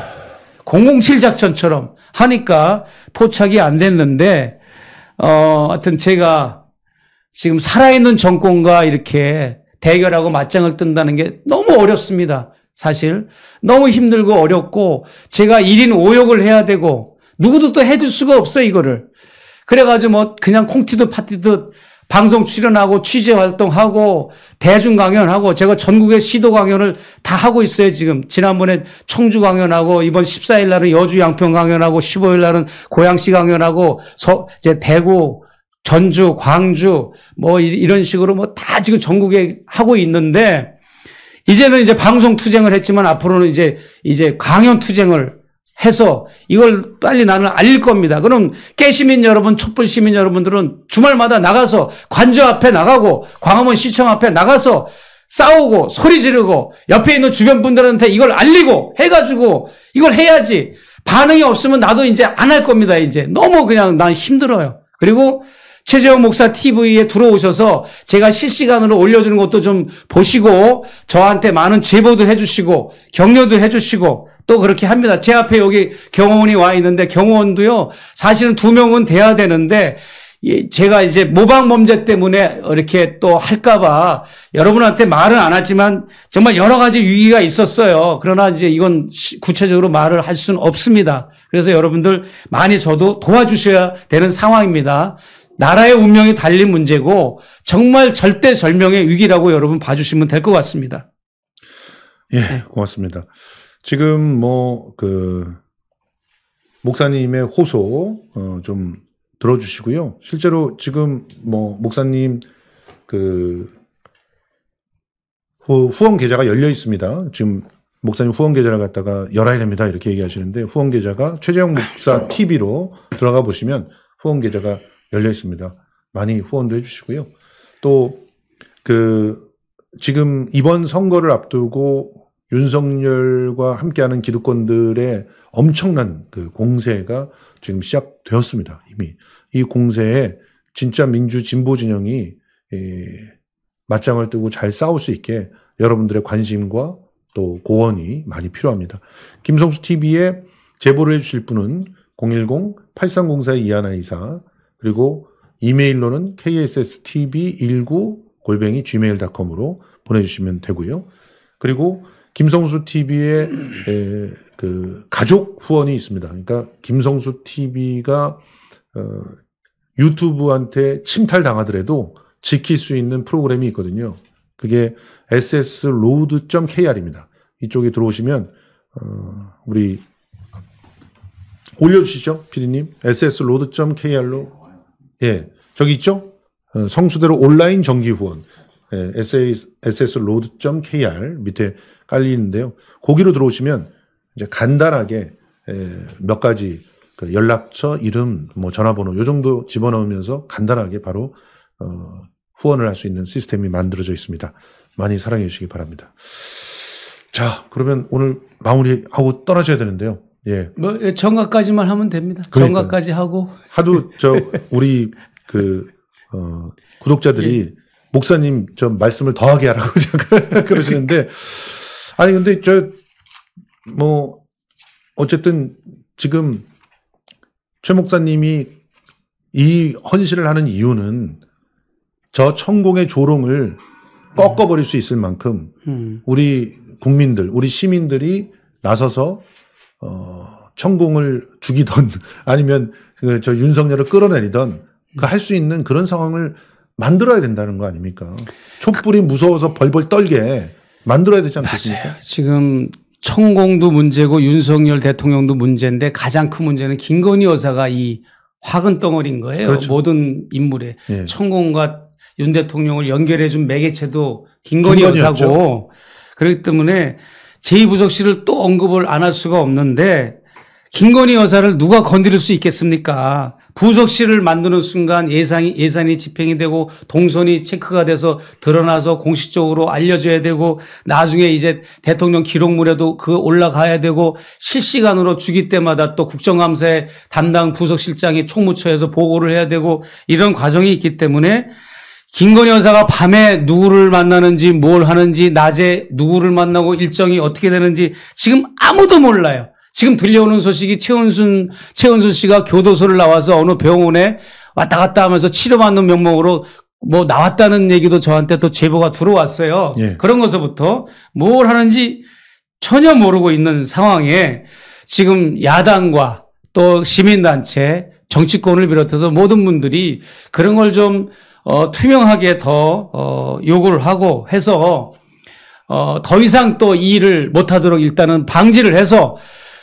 007 작전처럼 하니까 포착이 안 됐는데 어 하여튼 제가 지금 살아있는 정권과 이렇게 대결하고 맞짱을 뜬다는 게 너무 어렵습니다. 사실 너무 힘들고 어렵고 제가 1인 5역을 해야 되고 누구도 또 해줄 수가 없어 이거를. 그래가지고 뭐 그냥 콩티드 파티듯 방송 출연하고 취재 활동하고 대중 강연하고 제가 전국의 시도 강연을 다 하고 있어요 지금 지난번에 청주 강연하고 이번 14일 날은 여주 양평 강연하고 15일 날은 고양시 강연하고 대구 전주, 광주, 뭐 이런 식으로 뭐 다 지금 전국에 하고 있는데 이제는 이제 방송 투쟁을 했지만 앞으로는 이제 이제 강연 투쟁을 해서 이걸 빨리 나는 알릴 겁니다. 그럼 깨시민 여러분, 촛불 시민 여러분들은 주말마다 나가서 관저 앞에 나가고 광화문 시청 앞에 나가서 싸우고 소리 지르고 옆에 있는 주변 분들한테 이걸 알리고 해가지고 이걸 해야지 반응이 없으면 나도 이제 안 할 겁니다. 이제 너무 그냥 난 힘들어요. 그리고 최재형 목사 TV에 들어오셔서 제가 실시간으로 올려주는 것도 좀 보시고 저한테 많은 제보도 해주시고 격려도 해주시고 또 그렇게 합니다. 제 앞에 여기 경호원이 와 있는데 경호원도요 사실은 두 명은 돼야 되는데 제가 이제 모방범죄 때문에 이렇게 또 할까봐 여러분한테 말은 안 하지만 정말 여러 가지 위기가 있었어요. 그러나 이제 이건 구체적으로 말을 할 수는 없습니다. 그래서 여러분들 많이 저도 도와주셔야 되는 상황입니다. 나라의 운명이 달린 문제고 정말 절대절명의 위기라고 여러분 봐주시면 될 것 같습니다. 예, 네. 고맙습니다. 지금 뭐 그 목사님의 호소 어, 좀 들어주시고요. 실제로 지금 뭐 목사님 그 후원 계좌가 열려 있습니다. 지금 목사님 후원 계좌를 갖다가 열어야 됩니다. 이렇게 얘기하시는데 후원 계좌가 최재형 목사 TV로 들어가 보시면 후원 계좌가 열려 있습니다. 많이 후원도 해주시고요. 또 그 지금 이번 선거를 앞두고 윤석열과 함께하는 기득권들의 엄청난 그 공세가 지금 시작되었습니다. 이미 이 공세에 진짜 민주 진보 진영이 맞짱을 뜨고 잘 싸울 수 있게 여러분들의 관심과 또 고원이 많이 필요합니다. 김성수 TV에 제보를 해주실 분은 010-8304-2124 그리고 이메일로는 ksstv19골뱅이 gmail.com으로 보내주시면 되고요. 그리고 김성수 TV의 에, 그 가족 후원이 있습니다. 그러니까 김성수 TV가 어, 유튜브한테 침탈 당하더라도 지킬 수 있는 프로그램이 있거든요. 그게 ssroad.kr입니다. 이쪽에 들어오시면 어, 우리 올려주시죠, 피디님. ssroad.kr로 예. 저기 있죠? 어, 성수대로 온라인 정기 후원. 예, ssroad.kr 밑에 깔리는데요. 거기로 들어오시면 이제 간단하게 예, 몇 가지 그 연락처, 이름, 뭐 전화번호 요 정도 집어넣으면서 간단하게 바로 어, 후원을 할 수 있는 시스템이 만들어져 있습니다. 많이 사랑해 주시기 바랍니다. 자, 그러면 오늘 마무리하고 떠나셔야 되는데요. 예. 뭐 예, 정각까지만 하면 됩니다. 그러니까요. 정각까지 하고. 하도 저 우리 그 어, 구독자들이 예. 목사님 좀 말씀을 더하게 하라고 그러니까. 그러시는데 아니 근데 저 뭐 어쨌든 지금 최 목사님이 이 헌신을 하는 이유는 저 천공의 조롱을 꺾어버릴 수 있을 만큼 음. 우리 국민들, 우리 시민들이 나서서 어, 천공을 죽이던 아니면 그저 윤석열을 끌어내리던 그 할 수 있는 그런 상황을 만들어야 된다는 거 아닙니까? 촛불이 무서워서 벌벌 떨게 만들어야 되지 않겠습니까? 맞아요. 지금 천공도 문제고 윤석열 대통령도 문제인데 가장 큰 문제는 김건희 여사가 이 화근 덩어리인 거예요. 그렇죠. 모든 인물에 예. 천공과 윤 대통령을 연결해 준 매개체도 김건희 여사고 그렇기 때문에 제2부석 씨를 또 언급을 안 할 수가 없는데 김건희 여사를 누가 건드릴 수 있겠습니까? 부석 씨를 만드는 순간 예산이, 예산이 집행이 되고 동선이 체크가 돼서 드러나서 공식적으로 알려져야 되고 나중에 이제 대통령 기록물에도 그 올라가야 되고 실시간으로 주기 때마다 또 국정감사에 담당 부석실장이 총무처에서 보고를 해야 되고 이런 과정이 있기 때문에 김건희 여사가 밤에 누구를 만나는지 뭘 하는지 낮에 누구를 만나고 일정이 어떻게 되는지 지금 아무도 몰라요. 지금 들려오는 소식이 최은순 최은순 씨가 교도소를 나와서 어느 병원에 왔다 갔다 하면서 치료받는 명목으로 뭐 나왔다는 얘기도 저한테 또 제보가 들어왔어요. 예. 그런 것서부터 뭘 하는지 전혀 모르고 있는 상황에 지금 야당과 또 시민단체 정치권을 비롯해서 모든 분들이 그런 걸좀 어, 투명하게 더 어, 요구를 하고 해서 어, 더 이상 또 이 일을 못하도록 일단은 방지를 해서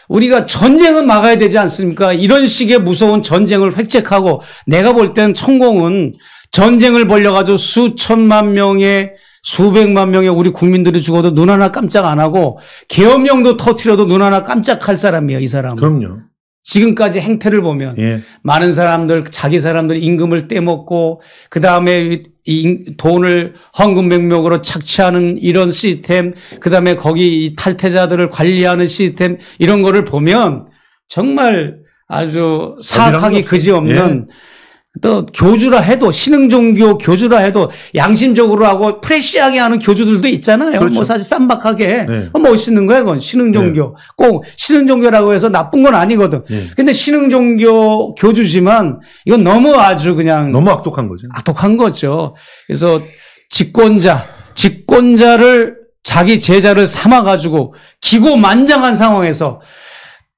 우리가 전쟁은 막아야 되지 않습니까? 이런 식의 무서운 전쟁을 획책하고 내가 볼 땐 천공은 전쟁을 벌려가지고 수천만 명의 수백만 명의 우리 국민들이 죽어도 눈 하나 깜짝 안 하고 계엄령도 터트려도 눈 하나 깜짝할 사람이에요, 이 사람은. 그럼요. 지금까지 행태를 보면 예. 많은 사람들 자기 사람들 임금을 떼먹고 그 다음에 돈을 헌금 명목으로 착취하는 이런 시스템 그 다음에 거기 탈퇴자들을 관리하는 시스템 이런 거를 보면 정말 아주 사악하기 그지없는 예. 또 교주라 해도 신흥 종교 교주라 해도 양심적으로 하고 프레시하게 하는 교주들도 있잖아요. 뭐 그렇죠. 뭐 사실 쌈박하게 네. 뭐 멋있는 거예요. 그건 신흥 종교. 네. 꼭 신흥 종교라고 해서 나쁜 건 아니거든. 네. 근데 신흥 종교 교주지만 이건 너무 아주 그냥 너무 악독한 거죠. 악독한 거죠. 그래서 집권자, 집권자를 자기 제자를 삼아 가지고 기고만장한 상황에서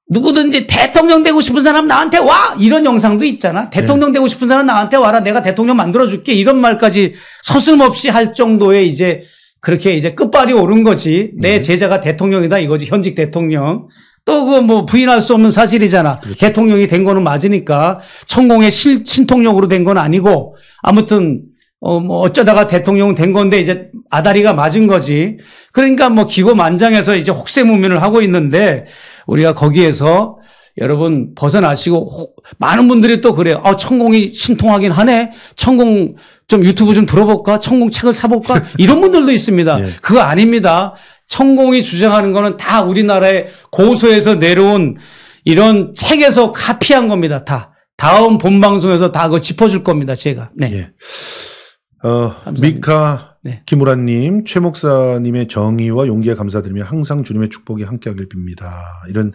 누구든지 대통령 되고 싶은 사람 나한테 와! 이런 영상도 있잖아. 네. 대통령 네. 되고 싶은 사람 나한테 와라. 내가 대통령 만들어줄게. 이런 말까지 서슴없이 할 정도의 이제 그렇게 이제 끝발이 오른 거지. 내 네. 제자가 대통령이다 이거지. 현직 대통령. 또 그 뭐 부인할 수 없는 사실이잖아. 그렇죠. 대통령이 된 거는 맞으니까 천공의 실, 신통력으로된 건 아니고 아무튼 어, 뭐 어쩌다가 대통령 된 건데 이제 아다리가 맞은 거지. 그러니까 뭐 기고만장해서 이제 혹세무민을 하고 있는데 우리가 거기에서 여러분 벗어나시고 많은 분들이 또 그래요. 아, 천공이 신통하긴 하네. 천공 좀 유튜브 좀 들어볼까? 천공 책을 사볼까? 이런 분들도 있습니다. 예. 그거 아닙니다. 천공이 주장하는 거는 다 우리나라의 고소에서 내려온 이런 책에서 카피한 겁니다. 다. 다음 본방송에서 다 그거 짚어줄 겁니다. 제가. 네. 예. 어, 미카 네. 김우란님, 최 목사님의 정의와 용기에 감사드리며 항상 주님의 축복이 함께하길 빕니다. 이런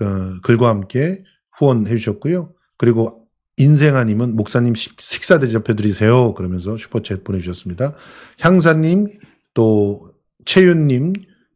어, 글과 함께 후원해 주셨고요. 그리고 인생아님은 목사님 식사 대접해 드리세요. 그러면서 슈퍼챗 보내주셨습니다. 향사님, 또 최윤님,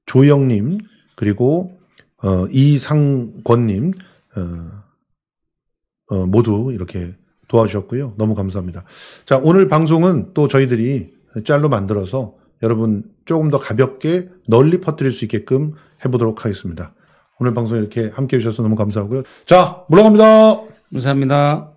조영님, 그리고 어, 이상권님 어, 어 모두 이렇게 도와주셨고요. 너무 감사합니다. 자, 오늘 방송은 또 저희들이 짤로 만들어서 여러분 조금 더 가볍게 널리 퍼뜨릴 수 있게끔 해보도록 하겠습니다. 오늘 방송 이렇게 함께 해주셔서 너무 감사하고요. 자, 물러갑니다. 감사합니다.